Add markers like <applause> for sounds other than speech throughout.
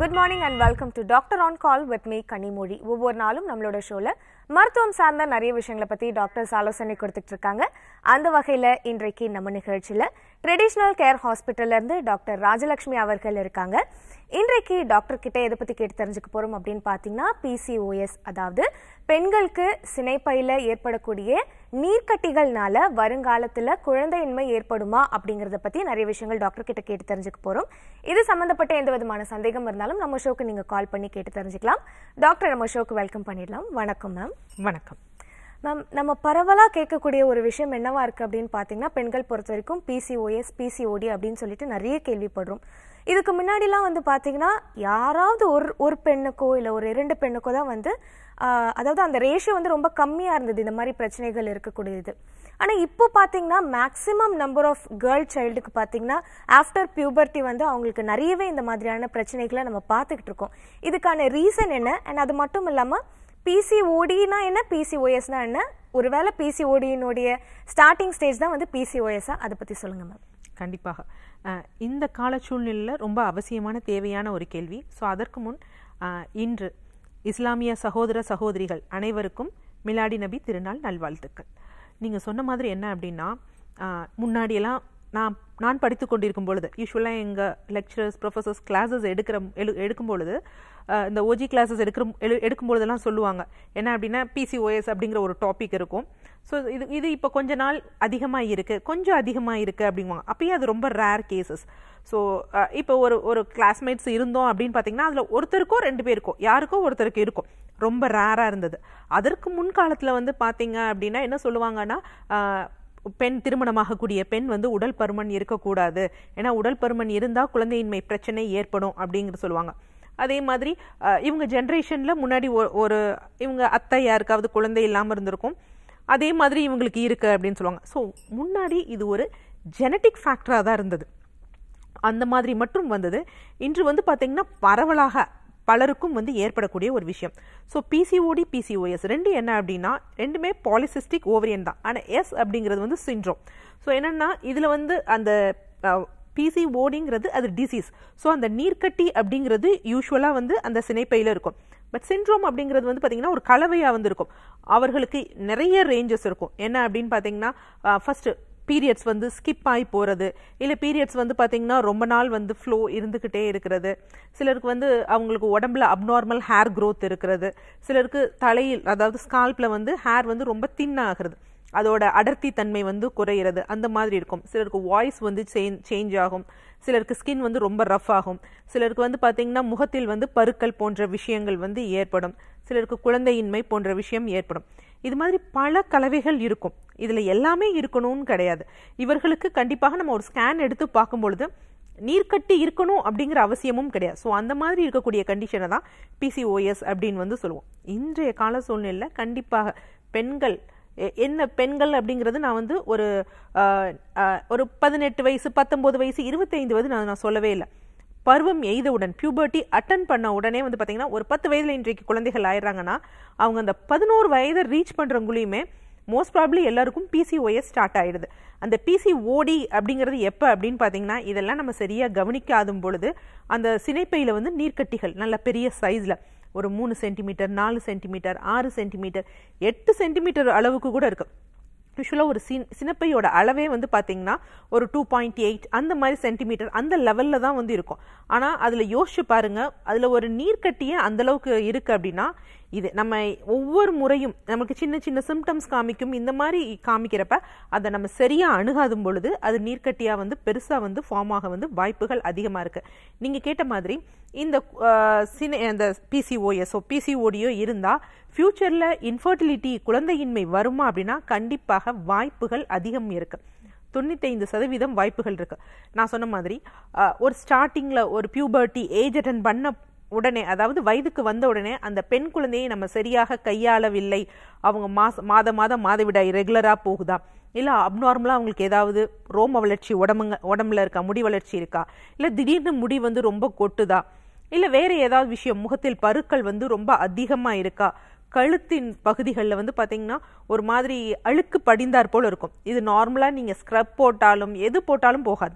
good morning and welcome to doctor on call with me Kanimozhi ஒவ்வொரு நாளும் நம்மளோட ஷோல மருத்துவம் சார்ந்த நிறைய விஷயங்களை பத்தி டாக்டர்ஸ் ஆலோசனை கொடுத்துட்டு இருக்காங்க அந்த வகையில் இன்றைக்கு நம்ம நிகழ்ச்சியில ட்ரெடிஷ்னல் கேர் ஹாஸ்பிட்டல்லேருந்து டாக்டர் ராஜலக்ஷ்மி அவர்கள் இருக்காங்க இன்றைக்கு டாக்டர் கிட்ட எதை பற்றி கேட்டு தெரிஞ்சுக்க போகிறோம் அப்படின்னு பார்த்தீங்கன்னா பிசிஓஎஸ் அதாவது பெண்களுக்கு சினைப்பையில் ஏற்படக்கூடிய நீர்க்கட்டிகள்னால வருங்காலத்தில் குழந்தையின்மை ஏற்படுமா அப்படிங்கிறத பற்றி நிறைய விஷயங்கள் டாக்டர் கிட்ட கேட்டு தெரிஞ்சுக்க போகிறோம் இது சம்மந்தப்பட்ட எந்த விதமான சந்தேகம் இருந்தாலும் நம்ம ஷோக்கு நீங்கள் கால் பண்ணி கேட்டு தெரிஞ்சுக்கலாம் டாக்டர் நம்ம ஷோக்கு வெல்கம் பண்ணிடலாம் வணக்கம் மேம் வணக்கம் மேம் நம்ம பரவலாக கேட்கக்கூடிய ஒரு விஷயம் என்னவா இருக்குது அப்படின்னு பார்த்தீங்கன்னா பெண்கள் பொறுத்த வரைக்கும் பிசிஓஎஸ் பிசிஓடி அப்படின்னு சொல்லிட்டு நிறைய கேள்விப்படுறோம் இதுக்கு முன்னாடிலாம் வந்து பார்த்தீங்கன்னா யாராவது ஒரு ஒரு பெண்ணுக்கோ இல்லை ஒரு இரண்டு பெண்ணுக்கோ தான் வந்து அதாவது அந்த ரேஷியோ வந்து ரொம்ப கம்மியாக இருந்தது இந்த மாதிரி பிரச்சனைகள் இருக்கக்கூடியது ஆனால் இப்போ பார்த்தீங்கன்னா மேக்ஸிமம் நம்பர் ஆஃப் கேர்ள் சைல்டுக்கு பார்த்தீங்கன்னா ஆஃப்டர் பியூபர்ட்டி வந்து அவங்களுக்கு நிறையவே இந்த மாதிரியான பிரச்சனைகளை நம்ம பார்த்துக்கிட்டு இருக்கோம் இதுக்கான ரீசன் என்ன அண்ட் அது மட்டும் இல்லாமல் பிசிஓடினா என்ன பிசிஓஎஸ்னா என்ன ஒருவேளை பிசிஓடியினுடைய ஸ்டார்டிங் ஸ்டேஜ் தான் வந்து பிசிஓஎஸ்ஸா அதை பற்றி சொல்லுங்கள் மேம் கண்டிப்பாக இந்த கால சூழ்நிலையில் ரொம்ப அவசியமான தேவையான ஒரு கேள்வி ஸோ அதற்கு முன் இன்று இஸ்லாமிய சகோதர சகோதரிகள் அனைவருக்கும் மிலாடி நபி திருநாள் நல்வாழ்த்துக்கள் நீங்கள் சொன்ன மாதிரி என்ன அப்படின்னா முன்னாடியெல்லாம் நான் நான் படித்து கொண்டிருக்கும் பொழுது யூஸ்வலாக எங்கள் லெக்சரர்ஸ் ப்ரொஃபஸர்ஸ் கிளாஸஸ் எடுக்கிற எழு எடுக்கும் பொழுது இந்த ஓஜி கிளாஸஸ் எடுக்கிற எழு எடுக்கும் பொழுதெல்லாம் சொல்லுவாங்க என்ன அப்படின்னா பிசிஓஎஸ் அப்படிங்கிற ஒரு டாபிக் இருக்கும் ஸோ இது இது இப்போ கொஞ்ச நாள் அதிகமாக இருக்குது கொஞ்சம் அதிகமாக இருக்குது அப்படிங்குவாங்க அப்பயும் அது ரொம்ப ரேர் கேசஸ் ஸோ இப்போ ஒரு ஒரு கிளாஸ்மேட்ஸ் இருந்தோம் அப்படின்னு பார்த்தீங்கன்னா அதில் ஒருத்தருக்கோ ரெண்டு பேருக்கோ யாருக்கோ ஒருத்தருக்கு இருக்கும் ரொம்ப ரேராக இருந்தது அதற்கு முன்காலத்தில் வந்து பார்த்தீங்க அப்படின்னா என்ன சொல்லுவாங்கன்னா பெண் திருமணமாகக்கூடிய பெண் வந்து உடல் பருமன் இருக்கக்கூடாது ஏன்னா உடல் பருமன் இருந்தால் குழந்தையின்மை பிரச்சனை ஏற்படும் அப்படிங்கிற சொல்லுவாங்க அதே மாதிரி இவங்க ஜென்ரேஷனில் முன்னாடி ஒரு இவங்க அத்தை யாருக்காவது குழந்தை இல்லாமல் இருந்திருக்கும் அதே மாதிரி இவங்களுக்கு இருக்குது அப்படின்னு சொல்லுவாங்க ஸோ முன்னாடி இது ஒரு ஜெனட்டிக் ஃபேக்டராக தான் இருந்தது அந்த மாதிரி மட்டும் வந்தது இன்று வந்து பார்த்திங்கன்னா பரவலாக பலருக்கும் வந்து ஏற்படக்கூடிய ஒரு விஷயம் ஸோ பிசிஓடி பிசிஓஎஸ் ரெண்டு என்ன அப்படின்னா ரெண்டுமே பாலிசிஸ்டிக் ஓவரியன் தான் ஆனால் எஸ் அப்படிங்கிறது வந்து சிண்ட்ரோம் ஸோ என்னென்னா இதில் வந்து அந்த பிசிஓடிங்கிறது அது டிசீஸ் ஸோ அந்த நீர்க்கட்டி அப்படிங்கிறது யூஸ்வலாக வந்து அந்த சினைப்பையில் இருக்கும் பட் சிண்ட்ரோம் அப்படிங்கிறது வந்து பார்த்திங்கன்னா ஒரு கலவையாக வந்து இருக்கும் அவர்களுக்கு நிறைய ரேஞ்சஸ் இருக்கும் என்ன அப்படின்னு பார்த்தீங்கன்னா ஃபஸ்ட்டு பீரியட்ஸ் வந்து ஸ்கிப் ஆகி போகிறது இல்லை பீரியட்ஸ் வந்து பார்த்திங்கன்னா ரொம்ப நாள் வந்து ஃப்ளோ இருந்துக்கிட்டே இருக்கிறது சிலருக்கு வந்து அவங்களுக்கு உடம்புல அப்நார்மல் ஹேர் க்ரோத் இருக்கிறது சிலருக்கு தலையில் அதாவது ஸ்கால்பில் வந்து ஹேர் வந்து ரொம்ப தின்னாகிறது அதோட அடர்த்தி தன்மை வந்து குறையிறது அந்த மாதிரி இருக்கும் சிலருக்கு வாய்ஸ் வந்து சேஞ்ச் சேஞ்ச் ஆகும் சிலருக்கு ஸ்கின் வந்து ரொம்ப ரஃப் ஆகும் சிலருக்கு வந்து பார்த்திங்கன்னா முகத்தில் வந்து பருக்கள் போன்ற விஷயங்கள் வந்து ஏற்படும் சிலருக்கு குழந்தையின்மை போன்ற விஷயம் ஏற்படும் இது மாதிரி பல கலவைகள் இருக்கும் இதில் எல்லாமே இருக்கணும்னு கிடையாது இவர்களுக்கு கண்டிப்பாக நம்ம ஒரு ஸ்கேன் எடுத்து பார்க்கும்பொழுது நீர்க்கட்டி இருக்கணும் அப்படிங்கிற அவசியமும் கிடையாது ஸோ அந்த மாதிரி இருக்கக்கூடிய கண்டிஷனை தான் பிசிஓஎஸ் அப்படின்னு வந்து சொல்லுவோம் இன்றைய கால சூழ்நிலையில் கண்டிப்பாக பெண்கள் என்ன பெண்கள் அப்படிங்கிறது நான் வந்து ஒரு ஒரு பதினெட்டு வயசு பத்தொம்போது வயசு இருபத்தைந்து வயது நான் நான் சொல்லவே இல்லை பருவம் எய்தவுடன் பியூபர்ட்டி அட்டன் பண்ண உடனே வந்து பார்த்தீங்கன்னா ஒரு பத்து வயதில் இன்றைக்கு குழந்தைகள் ஆயிடுறாங்கன்னா அவங்க அந்த பதினோரு வயதை ரீச் பண்ணுறவங்களையுமே மோஸ்ட் ப்ராப்ளி எல்லாருக்கும் பிசிஓஎஸ் ஸ்டார்ட் ஆகிடுது அந்த பிசிஓடி அப்படிங்கிறது எப்போ அப்படின்னு பார்த்தீங்கன்னா இதெல்லாம் நம்ம சரியாக கவனிக்காத பொழுது அந்த சினைப்பையில் வந்து நீர்க்கட்டிகள் நல்ல பெரிய சைஸில் ஒரு மூணு சென்டிமீட்டர் நாலு சென்டிமீட்டர் ஆறு சென்டிமீட்டர் எட்டு சென்டிமீட்டர் அளவுக்கு கூட இருக்குது யூஸ்வலாக ஒரு சின் சினப்பையோட அளவே வந்து பார்த்தீங்கன்னா ஒரு டூ பாயிண்ட் எயிட் அந்த மாதிரி சென்டிமீட்டர் அந்த லெவலில் தான் வந்து இருக்கும் ஆனால் அதில் யோசிச்சு பாருங்கள் அதில் ஒரு நீர்க்கட்டியே அந்தளவுக்கு இருக்குது அப்படின்னா இது நம்ம ஒவ்வொரு முறையும் நமக்கு சின்ன சின்ன சிம்டம்ஸ் காமிக்கும் இந்த மாதிரி காமிக்கிறப்ப அதை நம்ம சரியாக அணுகாதும் பொழுது அது நீர்க்கட்டியாக வந்து பெருசாக வந்து ஃபார்ம் ஆக வந்து வாய்ப்புகள் அதிகமாக இருக்குது நீங்கள் கேட்ட மாதிரி இந்த சின இந்த பிசிஓஎஸ்ஓ பிசிஓடியோ இருந்தால் ஃப்யூச்சரில் இன்ஃபர்டிலிட்டி குழந்தையின்மை வருமா அப்படின்னா கண்டிப்பாக வாய்ப்புகள் அதிகம் இருக்குது தொண்ணூத்தைந்து சதவீதம் வாய்ப்புகள் இருக்குது நான் சொன்ன மாதிரி ஒரு ஸ்டார்டிங்கில் ஒரு பியூபர்ட்டி ஏஜ் அட்டன் பண்ண உடனே அதாவது வயதுக்கு வந்த உடனே அந்த பெண் குழந்தையை நம்ம சரியாக கையாளவில்லை அவங்க மாச மாத மாதம் மாதவிடாய் ரெகுலராக போகுதா இல்லை அப்நார்மலாக அவங்களுக்கு ஏதாவது ரோம வளர்ச்சி உடம்புங்க உடம்புல இருக்கா முடி வளர்ச்சி இருக்கா இல்லை திடீர்னு முடி வந்து ரொம்ப கொட்டுதா இல்லை வேறு ஏதாவது விஷயம் முகத்தில் பருக்கள் வந்து ரொம்ப அதிகமாக இருக்கா கழுத்தின் பகுதிகளில் வந்து பார்த்திங்கன்னா ஒரு மாதிரி அழுக்கு படிந்தார் போல் இருக்கும் இது நார்மலாக நீங்கள் ஸ்க்ரப் போட்டாலும் எது போட்டாலும் போகாது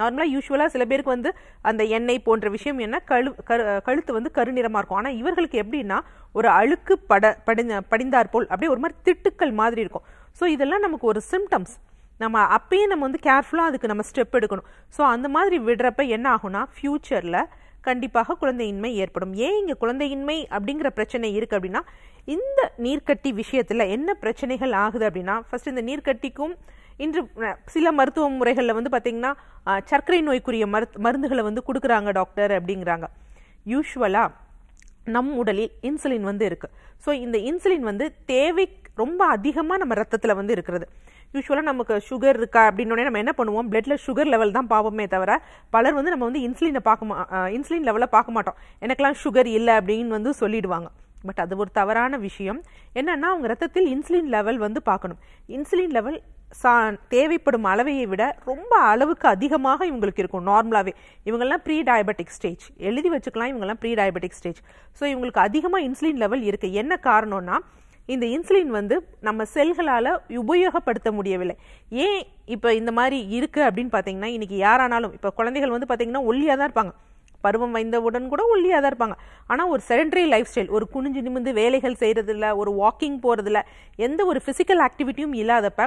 நார்மலாக யூஸ்வலாக சில பேருக்கு வந்து அந்த எண்ணெய் போன்ற விஷயம் என்ன கழு கரு கழுத்து வந்து கருநிறமாக இருக்கும் ஆனால் இவர்களுக்கு எப்படின்னா ஒரு அழுக்கு பட படி படிந்தார் போல் அப்படியே ஒரு மாதிரி திட்டுக்கள் மாதிரி இருக்கும் ஸோ இதெல்லாம் நமக்கு ஒரு சிம்டம்ஸ் நம்ம அப்பயே நம்ம வந்து கேர்ஃபுல்லாக அதுக்கு நம்ம ஸ்டெப் எடுக்கணும் ஸோ அந்த மாதிரி விடுறப்ப என்ன ஆகும்னா ஃப்யூச்சரில் கண்டிப்பாக குழந்தையின்மை ஏற்படும் ஏன் இங்கே குழந்தையின்மை அப்படிங்கிற பிரச்சனை இருக்குது அப்படின்னா இந்த நீர்க்கட்டி விஷயத்தில் என்ன பிரச்சனைகள் ஆகுது அப்படின்னா ஃபஸ்ட் இந்த நீர்க்கட்டிக்கும் இன்று சில மருத்துவ முறைகளில் வந்து பார்த்திங்கன்னா சர்க்கரை நோய்க்குரிய மருத் மருந்துகளை வந்து கொடுக்குறாங்க டாக்டர் அப்படிங்கிறாங்க யூஸ்வலாக நம் உடலில் இன்சுலின் வந்து இருக்குது ஸோ இந்த இன்சுலின் வந்து தேவை ரொம்ப அதிகமாக நம்ம ரத்தத்தில் வந்து இருக்கிறது யூஸ்வலாக நமக்கு சுகர் இருக்கா அப்படின்னோடனே நம்ம என்ன பண்ணுவோம் பிளட்டில் சுகர் லெவல் தான் பார்ப்போமே தவிர பலர் வந்து நம்ம வந்து இன்சுலினை பார்க்க மா இன்சுலின் லெவலில் பார்க்க மாட்டோம் எனக்கெல்லாம் சுகர் இல்லை அப்படின்னு வந்து சொல்லிடுவாங்க பட் அது ஒரு தவறான விஷயம் என்னென்னா அவங்க ரத்தத்தில் இன்சுலின் லெவல் வந்து பார்க்கணும் இன்சுலின் லெவல் சா தேவைப்படும் அளவையை விட ரொம்ப அளவுக்கு அதிகமாக இவங்களுக்கு இருக்கும் நார்மலாகவே இவங்கெல்லாம் ப்ரீ டயபெட்டிக் ஸ்டேஜ் எழுதி வச்சுக்கலாம் இவங்கெல்லாம் ப்ரீ டயபெட்டிக் ஸ்டேஜ் ஸோ இவங்களுக்கு அதிகமாக இன்சுலின் லெவல் இருக்குது என்ன காரணம்னா இந்த இன்சுலின் வந்து நம்ம செல்களால் உபயோகப்படுத்த முடியவில்லை ஏன் இப்போ இந்த மாதிரி இருக்குது அப்படின்னு பார்த்தீங்கன்னா இன்றைக்கி யாரானாலும் இப்போ குழந்தைகள் வந்து பார்த்திங்கன்னா ஒல்லியாக தான் இருப்பாங்க பருவம் வைந்தவுடன் கூட ஒல்லியாக தான் இருப்பாங்க ஆனால் ஒரு செடன்ட்ரி லைஃப் ஸ்டைல் ஒரு குனிஞ்சு நிமிந்து வேலைகள் செய்கிறதில்ல ஒரு வாக்கிங் போகிறதில்ல எந்த ஒரு ஃபிசிக்கல் ஆக்டிவிட்டியும் இல்லாதப்ப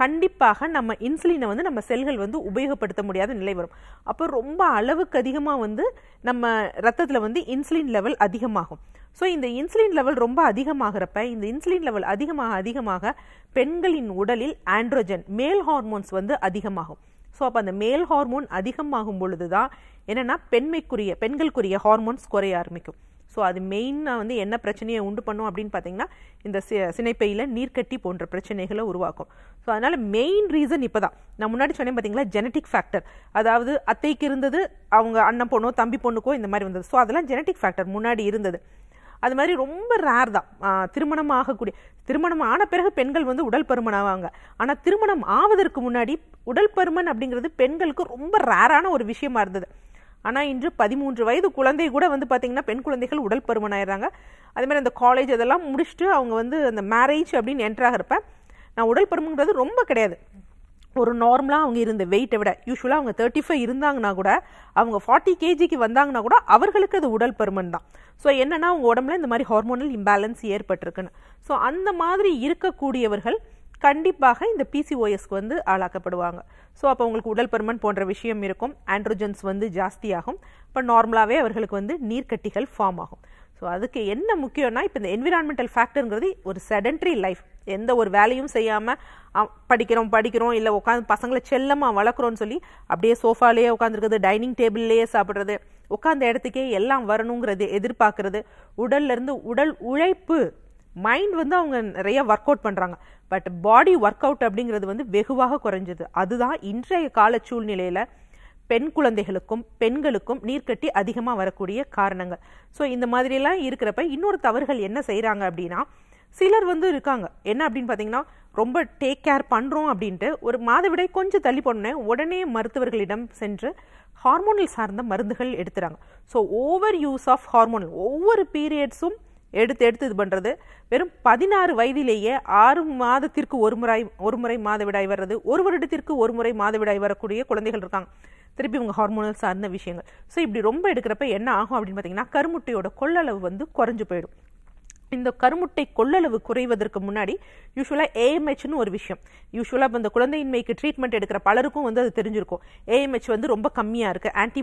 கண்டிப்பாக நம்ம இன்சுலினை வந்து நம்ம செல்கள் வந்து உபயோகப்படுத்த முடியாத நிலை வரும் அப்போ ரொம்ப அளவுக்கு அதிகமாக வந்து நம்ம ரத்தத்தில் வந்து இன்சுலின் லெவல் அதிகமாகும் ஸோ இந்த இன்சுலின் லெவல் ரொம்ப அதிகமாகிறப்ப இந்த இன்சுலின் லெவல் அதிகமாக அதிகமாக பெண்களின் உடலில் ஆண்ட்ரோஜன் மேல் ஹார்மோன்ஸ் வந்து அதிகமாகும் ஸோ அப்போ அந்த மேல் ஹார்மோன் அதிகமாகும் பொழுது தான் என்னென்னா பெண்மைக்குரிய பெண்களுக்குரிய ஹார்மோன்ஸ் குறைய ஆரம்பிக்கும் ஸோ அது மெயினாக வந்து என்ன பிரச்சனையை உண்டு பண்ணும் அப்படின்னு பார்த்தீங்கன்னா இந்த சி சினைப்பையில் நீர்க்கட்டி போன்ற பிரச்சனைகளை உருவாக்கும் ஸோ அதனால் மெயின் ரீசன் இப்போ தான் நான் முன்னாடி சொன்னேன் பார்த்தீங்களா ஜெனட்டிக் ஃபேக்டர் அதாவது அத்தைக்கு இருந்தது அவங்க அண்ணன் பொண்ணோ தம்பி பொண்ணுக்கோ இந்த மாதிரி வந்தது ஸோ அதெல்லாம் ஜெனட்டிக் ஃபேக்டர் முன்னாடி இருந்தது அது மாதிரி ரொம்ப ரேர் தான் திருமணம் ஆகக்கூடிய திருமணம் ஆன பிறகு பெண்கள் வந்து உடல் பருமன் ஆவாங்க ஆனால் திருமணம் ஆவதற்கு முன்னாடி உடல் பருமன் அப்படிங்கிறது பெண்களுக்கு ரொம்ப ரேரான ஒரு விஷயமா இருந்தது ஆனால் இன்று பதிமூன்று வயது குழந்தை கூட வந்து பார்த்திங்கன்னா பெண் குழந்தைகள் உடல் பருமன் ஆயிடுறாங்க அதுமாதிரி அந்த காலேஜ் அதெல்லாம் முடிச்சுட்டு அவங்க வந்து அந்த மேரேஜ் அப்படின்னு என்ட்ராக இருப்பேன் நான் உடல் பருமன்கிறது ரொம்ப கிடையாது ஒரு நார்மலாக அவங்க இருந்த வெயிட்டை விட யூஸ்வலாக அவங்க தேர்ட்டி ஃபைவ் இருந்தாங்கன்னா கூட அவங்க ஃபார்ட்டி கேஜிக்கு வந்தாங்கன்னா கூட அவர்களுக்கு அது உடல் பருமன் தான் ஸோ என்னென்னா அவங்க உடம்புல இந்த மாதிரி ஹார்மோனல் இம்பேலன்ஸ் ஏற்பட்டிருக்குன்னு ஸோ அந்த மாதிரி இருக்கக்கூடியவர்கள் கண்டிப்பாக இந்த பிசிஓஎஸ்க்கு வந்து ஆளாக்கப்படுவாங்க ஸோ அப்போ அவங்களுக்கு உடல் பருமன் போன்ற விஷயம் இருக்கும் ஆண்ட்ரோஜன்ஸ் வந்து ஜாஸ்தியாகும் இப்போ நார்மலாகவே அவர்களுக்கு வந்து நீர்க்கட்டிகள் ஃபார்ம் ஆகும் ஸோ அதுக்கு என்ன முக்கியம்னா இப்போ இந்த என்விரான்மெண்டல் ஃபேக்டருங்கிறது ஒரு செடன்ட்ரி லைஃப் எந்த ஒரு வேலையும் செய்யாமல் படிக்கிறோம் படிக்கிறோம் இல்லை உட்காந்து பசங்களை செல்லமாக வளர்க்குறோன்னு சொல்லி அப்படியே சோஃபாலேயே உட்காந்துருக்குது டைனிங் டேபிள்லேயே சாப்பிட்றது உட்காந்த இடத்துக்கே எல்லாம் வரணுங்கிறது எதிர்பார்க்கறது உடல்லேருந்து உடல் உழைப்பு மைண்ட் வந்து அவங்க நிறைய ஒர்க் அவுட் பண்ணுறாங்க பட் பாடி ஒர்க் அவுட் அப்படிங்கிறது வந்து வெகுவாக குறைஞ்சது அதுதான் இன்றைய கால சூழ்நிலையில் பெண் குழந்தைகளுக்கும் பெண்களுக்கும் நீர்க்கட்டி அதிகமாக வரக்கூடிய காரணங்கள் ஸோ இந்த மாதிரிலாம் இருக்கிறப்ப இன்னொரு தவறுகள் என்ன செய்கிறாங்க அப்படின்னா சிலர் வந்து இருக்காங்க என்ன அப்படின்னு பார்த்தீங்கன்னா ரொம்ப டேக் கேர் பண்ணுறோம் அப்படின்ட்டு ஒரு மாதவிடை கொஞ்சம் தள்ளி போனோடனே உடனே மருத்துவர்களிடம் சென்று ஹார்மோனல் சார்ந்த மருந்துகள் எடுத்துறாங்க so over use of hormonal ஒவ்வொரு பீரியட்ஸும் எடுத்து எடுத்து இது பண்ணுறது வெறும் பதினாறு வயதிலேயே ஆறு மாதத்திற்கு ஒரு முறை ஒரு முறை மாதவிடாய் வர்றது ஒரு வருடத்திற்கு ஒரு முறை மாதவிடாய் வரக்கூடிய குழந்தைகள் இருக்காங்க திருப்பி உங்கள் ஹார்மோனல் சார்ந்த விஷயங்கள் ஸோ இப்படி ரொம்ப எடுக்கிறப்ப என்ன ஆகும் அப்படின்னு பார்த்தீங்கன்னா கருமுட்டையோட கொள்ளளவு வந்து குறைஞ்சு போயிடும் இந்த கருமுட்டை கொள்ளளவு குறைவதற்கு முன்னாடி யூஸ்வலாக ஏஎம்ஹெச்னு ஒரு விஷயம் யூஸ்வலாக இந்த குழந்தையின்மைக்கு ட்ரீட்மெண்ட் எடுக்கிற பலருக்கும் வந்து அது தெரிஞ்சிருக்கும் ஏஎம்ஹெச் வந்து ரொம்ப கம்மியாக இருக்குது ஆன்டி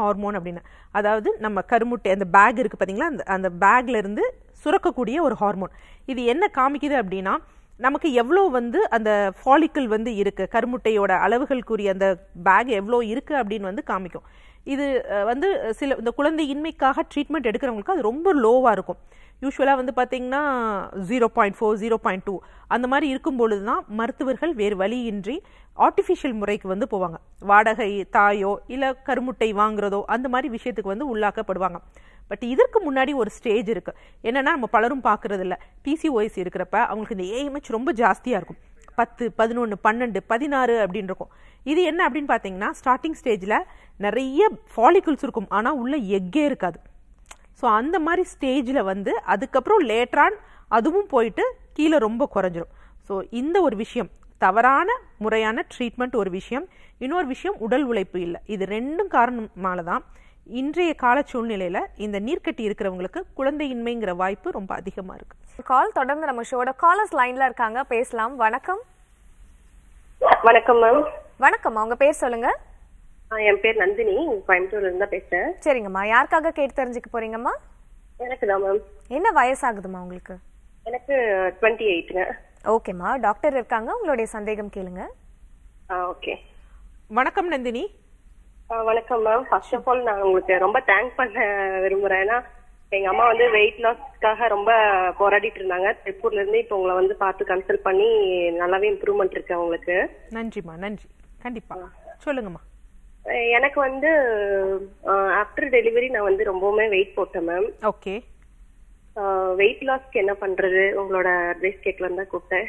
ஹார்மோன் அப்படின்னு அதாவது நம்ம கருமுட்டை அந்த பேக் இருக்குது பார்த்தீங்களா அந்த அந்த பேக்லேருந்து சுரக்கக்கூடிய ஒரு ஹார்மோன் இது என்ன காமிக்குது அப்படின்னா நமக்கு எவ்வளோ வந்து அந்த ஃபாலிக்கல் வந்து இருக்குது கருமுட்டையோட அளவுகளுக்குரிய அந்த பேக் எவ்வளோ இருக்குது அப்படின்னு வந்து காமிக்கும் இது வந்து சில இந்த குழந்தை இன்மைக்காக ட்ரீட்மெண்ட் எடுக்கிறவங்களுக்கு அது ரொம்ப லோவாக இருக்கும் யூஸ்வலாக வந்து பார்த்திங்கன்னா zero point four zero point two அந்த மாதிரி இருக்கும் பொழுது தான் மருத்துவர்கள் வேறு வழியின்றி ஆர்டிஃபிஷியல் முறைக்கு வந்து போவாங்க வாடகை தாயோ இல்லை கருமுட்டை வாங்குறதோ அந்த மாதிரி விஷயத்துக்கு வந்து உள்ளாக்கப்படுவாங்க பட் இதற்கு முன்னாடி ஒரு ஸ்டேஜ் இருக்குது என்னென்னா நம்ம பலரும் பார்க்குறது இல்லை பிசிஓஎஸ் இருக்கிறப்ப அவங்களுக்கு இந்த ஏஎம்ஹெச் ரொம்ப ஜாஸ்தியாக இருக்கும் பத்து பதினொன்று பன்னெண்டு பதினாறு அப்படின்னு இருக்கும் இது என்ன அப்படின்னு பார்த்தீங்கன்னா ஸ்டார்டிங் ஸ்டேஜில் நிறைய ஃபாலிகுல்ஸ் இருக்கும் ஆனால் உள்ளே எக்கே இருக்காது ஸோ அந்த மாதிரி ஸ்டேஜில் வந்து அதுக்கப்புறம் லேட்ரான் அதுவும் போயிட்டு கீழே ரொம்ப குறைஞ்சிரும் ஸோ இந்த ஒரு விஷயம் தவறான முறையான ட்ரீட்மெண்ட் ஒரு விஷயம் இன்னொரு விஷயம் உடல் உழைப்பு இல்லை இது ரெண்டும் காரணமால தான் இன்றைய கால சூழ்நிலையில் இந்த நீர்க்கட்டி இருக்கிறவங்களுக்கு குழந்தையின்மைங்கிற வாய்ப்பு ரொம்ப அதிகமாக இருக்குது கால் தொடர்ந்து நம்ம ஷோட காலர்ஸ் லைனில் இருக்காங்க பேசலாம் வணக்கம் வணக்கம் மேம் வணக்கம் அவங்க பேர் சொல்லுங்கள் என் பேர் நந்தினி கோயம்புத்தூர்ல இருந்து பேசுறேன் சரிங்கம்மா யாருக்காக கேட்டு தெரிஞ்சுக்க போறீங்கம்மா எனக்கு தான் மேம் என்ன வயசாகுதுமா உங்களுக்கு எனக்கு டுவெண்ட்டி எயிட்டுங்க ஓகேம்மா டாக்டர் இருக்காங்க உங்களுடைய சந்தேகம் கேளுங்க ஓகே வணக்கம் நந்தினி வணக்கம் மேம் ஃபர்ஸ்ட் ஆஃப் ஆல் நான் உங்களுக்கு ரொம்ப தேங்க் பண்ண விரும்புறேன் ஏன்னா எங்க அம்மா வந்து வெயிட் லாஸ்க்காக ரொம்ப போராடிட்டு இருந்தாங்க திருப்பூர்ல இருந்து இப்போ உங்களை வந்து பார்த்து கன்சல்ட் பண்ணி நல்லாவே இம்ப்ரூவ்மெண்ட் இருக்கு உங்களுக்கு நன்றிம்மா நன்றி கண்டிப்பா சொல்லுங்கம்மா எனக்கு வந்து ஆஃப்டர் டெலிவரி நான் வந்து ரொம்பவுமே வெயிட் போட்டேன் மேம் ஓகே வெயிட் லாஸ்க்கு என்ன பண்றது உங்களோட அட்வைஸ் கேட்கலாம் தான் கூப்பிட்டேன்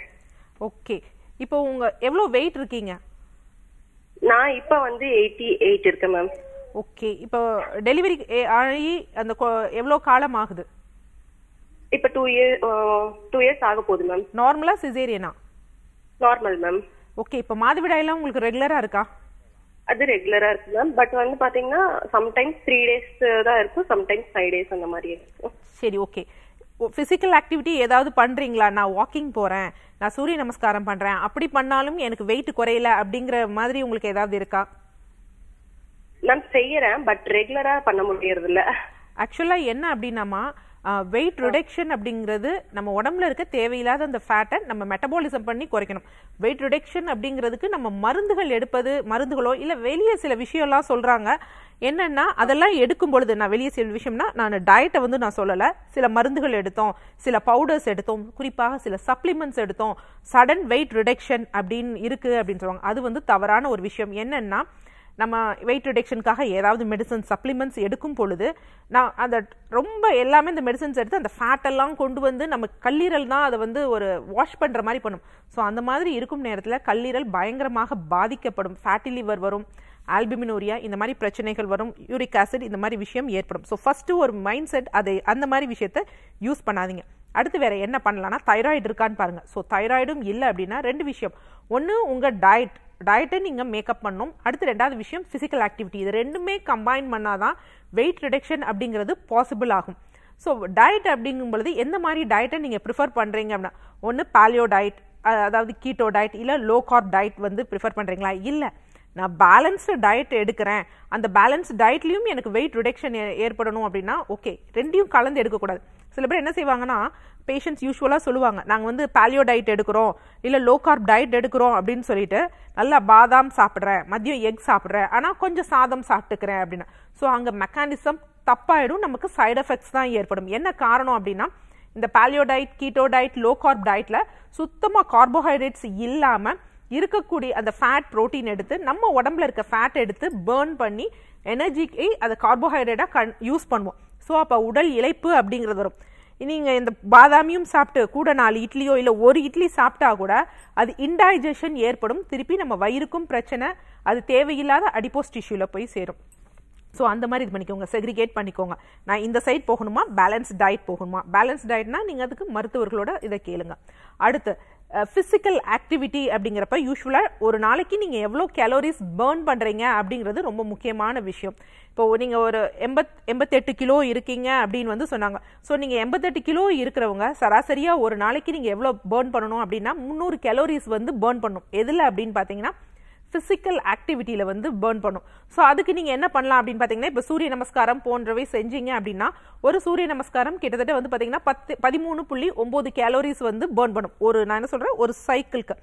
ஓகே இப்போ உங்க எவ்வளவு வெயிட் இருக்கீங்க நான் இப்போ வந்து எயிட்டி எயிட் இருக்கேன் மேம் ஓகே இப்போ டெலிவரி ஆகி அந்த எவ்வளோ காலம் ஆகுது இப்போ டூ இயர் டூ இயர்ஸ் ஆக போகுது மேம் நார்மலா சிசேரியனா நார்மல் மேம் ஓகே இப்போ மாதவிடாயெல்லாம் உங்களுக்கு ரெகுலரா இருக்கா அது ரெகுலரா இருக்கு மேம் பட் வந்து பாத்தீங்கன்னா சம்டைம்ஸ் த்ரீ டேஸ் தான் இருக்கும் சம்டைம்ஸ் ஃபைவ் டேஸ் அந்த மாதிரி இருக்கும் சரி ஓகே பிசிக்கல் ஆக்டிவிட்டி ஏதாவது பண்றீங்களா நான் வாக்கிங் போறேன் நான் சூரிய நமஸ்காரம் பண்றேன் அப்படி பண்ணாலும் எனக்கு வெயிட் குறையல அப்படிங்கிற மாதிரி உங்களுக்கு ஏதாவது இருக்கா நான் செய்யறேன் பட் ரெகுலரா பண்ண முடியறது இல்ல ஆக்சுவலா என்ன அப்படின்னாமா வெயிட் ரிடக்ஷன் அப்படிங்கிறது நம்ம உடம்புல இருக்க தேவையில்லாத அந்த ஃபேட்டை நம்ம மெட்டபாலிசம் பண்ணி குறைக்கணும் வெயிட் ரிடக்ஷன் அப்படிங்கிறதுக்கு நம்ம மருந்துகள் எடுப்பது மருந்துகளோ இல்லை வெளியே சில விஷயம்லாம் சொல்கிறாங்க என்னென்னா அதெல்லாம் எடுக்கும் பொழுது நான் வெளியே சில விஷயம்னா நான் டயட்டை வந்து நான் சொல்லலை சில மருந்துகள் எடுத்தோம் சில பவுடர்ஸ் எடுத்தோம் குறிப்பாக சில சப்ளிமெண்ட்ஸ் எடுத்தோம் சடன் வெயிட் ரிடக்ஷன் அப்படின்னு இருக்குது அப்படின்னு சொல்லுவாங்க அது வந்து தவறான ஒரு விஷயம் என்னென்னா நம்ம வெயிட் ரிடக்ஷனுக்காக ஏதாவது மெடிசன் சப்ளிமெண்ட்ஸ் எடுக்கும் பொழுது நான் அந்த ரொம்ப எல்லாமே இந்த மெடிசன்ஸ் எடுத்து அந்த ஃபேட்டெல்லாம் கொண்டு வந்து நம்ம கல்லீரல் தான் அதை வந்து ஒரு வாஷ் பண்ணுற மாதிரி பண்ணும் ஸோ அந்த மாதிரி இருக்கும் நேரத்தில் கல்லீரல் பயங்கரமாக பாதிக்கப்படும் ஃபேட்டி லிவர் வரும் ஆல்பிமினோரியா இந்த மாதிரி பிரச்சனைகள் வரும் யூரிக் ஆசிட் இந்த மாதிரி விஷயம் ஏற்படும் ஸோ ஃபஸ்ட்டு ஒரு மைண்ட் செட் அதை அந்த மாதிரி விஷயத்தை யூஸ் பண்ணாதீங்க அடுத்து வேறு என்ன பண்ணலாம்னா தைராய்டு இருக்கான்னு பாருங்கள் ஸோ தைராய்டும் இல்லை அப்படின்னா ரெண்டு விஷயம் ஒன்று உங்கள் டயட் டயட்டை நீங்கள் மேக்கப் பண்ணணும் அடுத்து ரெண்டாவது விஷயம் ஃபிசிக்கல் ஆக்டிவிட்டி இது ரெண்டுமே கம்பைன் பண்ணால் தான் வெயிட் ரிடக்ஷன் அப்படிங்கிறது பாசிபிள் ஆகும் ஸோ டயட் அப்படிங்கும் பொழுது எந்த மாதிரி டயட்டை நீங்கள் ப்ரிஃபர் பண்ணுறீங்க அப்படின்னா ஒன்று பாலியோ டயட் அதாவது கீட்டோ டயட் இல்லை லோ கார்ப் டயட் வந்து ப்ரிஃபர் பண்ணுறீங்களா இல்லை நான் பேலன்ஸ்டு டயட் எடுக்கிறேன் அந்த பேலன்ஸ் டயட்லேயும் எனக்கு வெயிட் ரிடக்ஷன் ஏற்படணும் அப்படின்னா ஓகே ரெண்டையும் கலந்து எடுக்கக்கூடாது சில பேர் என்ன செய்வாங்கன்னா பேஷண்ட்ஸ் யூஸ்வலாக சொல்லுவாங்க நாங்கள் வந்து பேலியோ டயட் எடுக்கிறோம் இல்லை லோ கார்ப் டயட் எடுக்கிறோம் அப்படின்னு சொல்லிட்டு நல்லா பாதாம் சாப்பிட்றேன் மதியம் எக் சாப்பிட்றேன் ஆனால் கொஞ்சம் சாதம் சாப்பிட்டுக்கிறேன் அப்படின்னா ஸோ அங்கே மெக்கானிசம் தப்பாயிடும் நமக்கு சைட் எஃபெக்ட்ஸ் தான் ஏற்படும் என்ன காரணம் அப்படின்னா இந்த paleo diet keto diet low carb டயட்டில் சுத்தமாக கார்போஹைட்ரேட்ஸ் இல்லாமல் இருக்கக்கூடிய அந்த ஃபேட் ப்ரோட்டீன் எடுத்து நம்ம உடம்புல இருக்க ஃபேட் எடுத்து பேர்ன் பண்ணி எனர்ஜிக்கு அதை கார்போஹைட்ரேட்டாக கண் யூஸ் பண்ணுவோம் ஸோ அப்போ உடல் இழைப்பு அப்படிங்கிறது வரும் நீங்கள் இந்த பாதாமியும் சாப்பிட்டு கூட நாலு இட்லியோ இல்லை ஒரு இட்லி சாப்பிட்டா கூட அது இன்டைஜஷன் ஏற்படும் திருப்பி நம்ம வயிறுக்கும் பிரச்சனை அது தேவையில்லாத அடிப்போஸ் டிஷ்யூவில் போய் சேரும் ஸோ அந்த மாதிரி இது பண்ணிக்கோங்க செக்ரிகேட் பண்ணிக்கோங்க நான் இந்த சைட் போகணுமா பேலன்ஸ் டயட் போகணுமா பேலன்ஸ் டயட்னா நீங்கள் அதுக்கு மருத்துவர்களோட இதை கேளுங்க அடுத்து ஃபிசிக்கல் ஆக்டிவிட்டி அப்படிங்கிறப்ப யூஸ்வலாக ஒரு நாளைக்கு நீங்கள் எவ்வளோ கேலோரிஸ் பேர்ன் பண்ணுறீங்க அப்படிங்கிறது ரொம்ப முக்கியமான விஷயம் இப்போது நீங்கள் ஒரு எண்பத் எண்பத்தெட்டு கிலோ இருக்கீங்க அப்படின்னு வந்து சொன்னாங்க ஸோ நீங்கள் எண்பத்தெட்டு கிலோ இருக்கிறவங்க சராசரியாக ஒரு நாளைக்கு நீங்கள் எவ்வளோ பேர்ன் பண்ணணும் அப்படின்னா முந்நூறு கேலோரிஸ் வந்து பேர்ன் பண்ணும் எதில் அப்படின்னு பார்த்தீங்கன்னா ஃபிசிக்கல் ஆக்டிவிட்டியில் வந்து பேர்ன் பண்ணும் ஸோ அதுக்கு நீங்கள் என்ன பண்ணலாம் அப்படின்னு பார்த்தீங்கன்னா இப்போ சூரிய நமஸ்காரம் போன்றவை செஞ்சீங்க அப்படின்னா ஒரு சூரிய நமஸ்காரம் கிட்டத்தட்ட வந்து பார்த்தீங்கன்னா பத்து பதிமூணு புள்ளி ஒம்பது கேலோரிஸ் வந்து பேர்ன் பண்ணும் ஒரு நான் என்ன சொல்கிறேன் ஒரு சைக்கிளுக்கு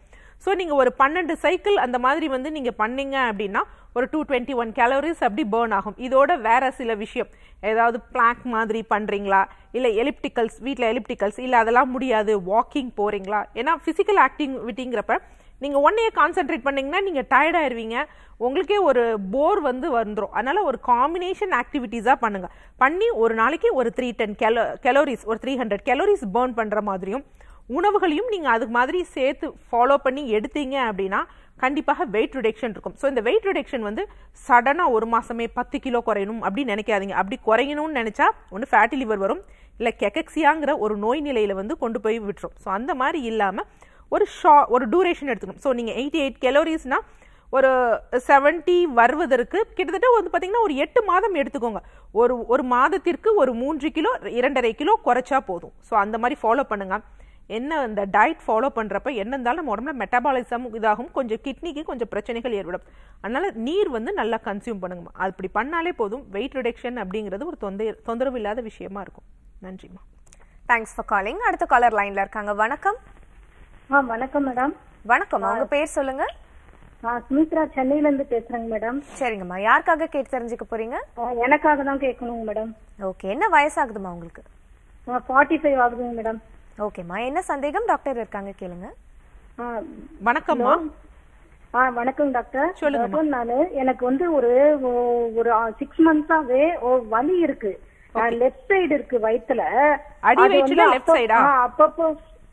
ஸோ நீங்கள் ஒரு பன்னெண்டு சைக்கிள் அந்த மாதிரி வந்து நீங்கள் பண்ணீங்க அப்படின்னா ஒரு டூ டுவெண்ட்டி ஒன் கேலோரிஸ் அப்படி பேர்ன் ஆகும் இதோட வேற சில விஷயம் ஏதாவது பிளாங்க் மாதிரி பண்ணுறீங்களா இல்லை எலிப்டிக்கல்ஸ் வீட்டில் எலிப்டிக்கல்ஸ் இல்லை அதெல்லாம் முடியாது வாக்கிங் போகிறீங்களா ஏன்னா ஃபிசிக்கல் ஆக்டிவிட்டிங்கிறப்ப நீங்கள் ஒன்றையே கான்சென்ட்ரேட் பண்ணிங்கன்னா நீங்கள் டயர்டாயிருவீங்க உங்களுக்கே ஒரு போர் வந்து வந்துடும் அதனால் ஒரு காம்பினேஷன் ஆக்டிவிட்டீஸாக பண்ணுங்கள் பண்ணி ஒரு நாளைக்கு ஒரு த்ரீ டென் கெலோ கெலோரிஸ் ஒரு த்ரீ ஹண்ட்ரட் கெலோரிஸ் பேர்ன் பண்ணுற மாதிரியும் உணவுகளையும் நீங்கள் அதுக்கு மாதிரி சேர்த்து ஃபாலோ பண்ணி எடுத்தீங்க அப்படின்னா கண்டிப்பாக வெயிட் ரிடக்ஷன் இருக்கும் ஸோ இந்த வெயிட் ரிடக்ஷன் வந்து சடனாக ஒரு மாதமே பத்து கிலோ குறையணும் அப்படின்னு நினைக்காதீங்க அப்படி குறையணும்னு நினச்சா ஒன்று ஃபேட்டி லிவர் வரும் இல்லை கெக்கக்சியாங்கிற ஒரு நோய் நிலையில் வந்து கொண்டு போய் விட்டுரும் ஸோ அந்த மாதிரி இல்லாமல் ஒரு ஷா ஒரு டூரேஷன் எடுத்துக்கணும் ஸோ நீங்கள் எயிட்டி எயிட் கெலோரிஸ்னால் ஒரு செவன்ட்டி வருவதற்கு கிட்டத்தட்ட வந்து பார்த்திங்கன்னா ஒரு எட்டு மாதம் எடுத்துக்கோங்க ஒரு ஒரு மாதத்திற்கு ஒரு மூன்று கிலோ இரண்டரை கிலோ குறைச்சா போதும் ஸோ அந்த மாதிரி ஃபாலோ பண்ணுங்கள் என்ன இந்த டயட் ஃபாலோ பண்ணுறப்ப என்ன இருந்தாலும் நம்ம உடம்புல மெட்டபாலிசம் இதாகும் கொஞ்சம் கிட்னிக்கு கொஞ்சம் பிரச்சனைகள் ஏற்படும் அதனால் நீர் வந்து நல்லா கன்சியூம் பண்ணுங்கம்மா இப்படி பண்ணாலே போதும் வெயிட் ரிடக்ஷன் அப்படிங்கிறது ஒரு தொந்த தொந்தரவு இல்லாத விஷயமா இருக்கும் நன்றிம்மா தேங்க்ஸ் ஃபார் காலிங் அடுத்த காலர் லைனில் இருக்காங்க வணக்கம் ஆ வணக்கம் மேடம் வணக்கம் உங்க பேர் சொல்லுங்க சுமித்ரா சென்னையில இருந்து பேசுறேங்க மேடம் சரிங்கம்மா யாருக்காக கேட்டு தெரிஞ்சுக்க போறீங்க எனக்காக தான் கேட்கணுங்க மேடம் ஓகே என்ன வயசாகுதுமா உங்களுக்கு ஃபார்ட்டி ஃபைவ் ஆகுதுங்க மேடம் ஓகேம்மா என்ன சந்தேகம் டாக்டர் இருக்காங்க கேளுங்க வணக்கம்மா ஆ வணக்கம் டாக்டர் சொல்லுங்க நானு எனக்கு வந்து ஒரு ஒரு சிக்ஸ் மந்த்ஸாவே வலி இருக்கு லெஃப்ட் சைடு இருக்கு வயித்துல அப்பப்போ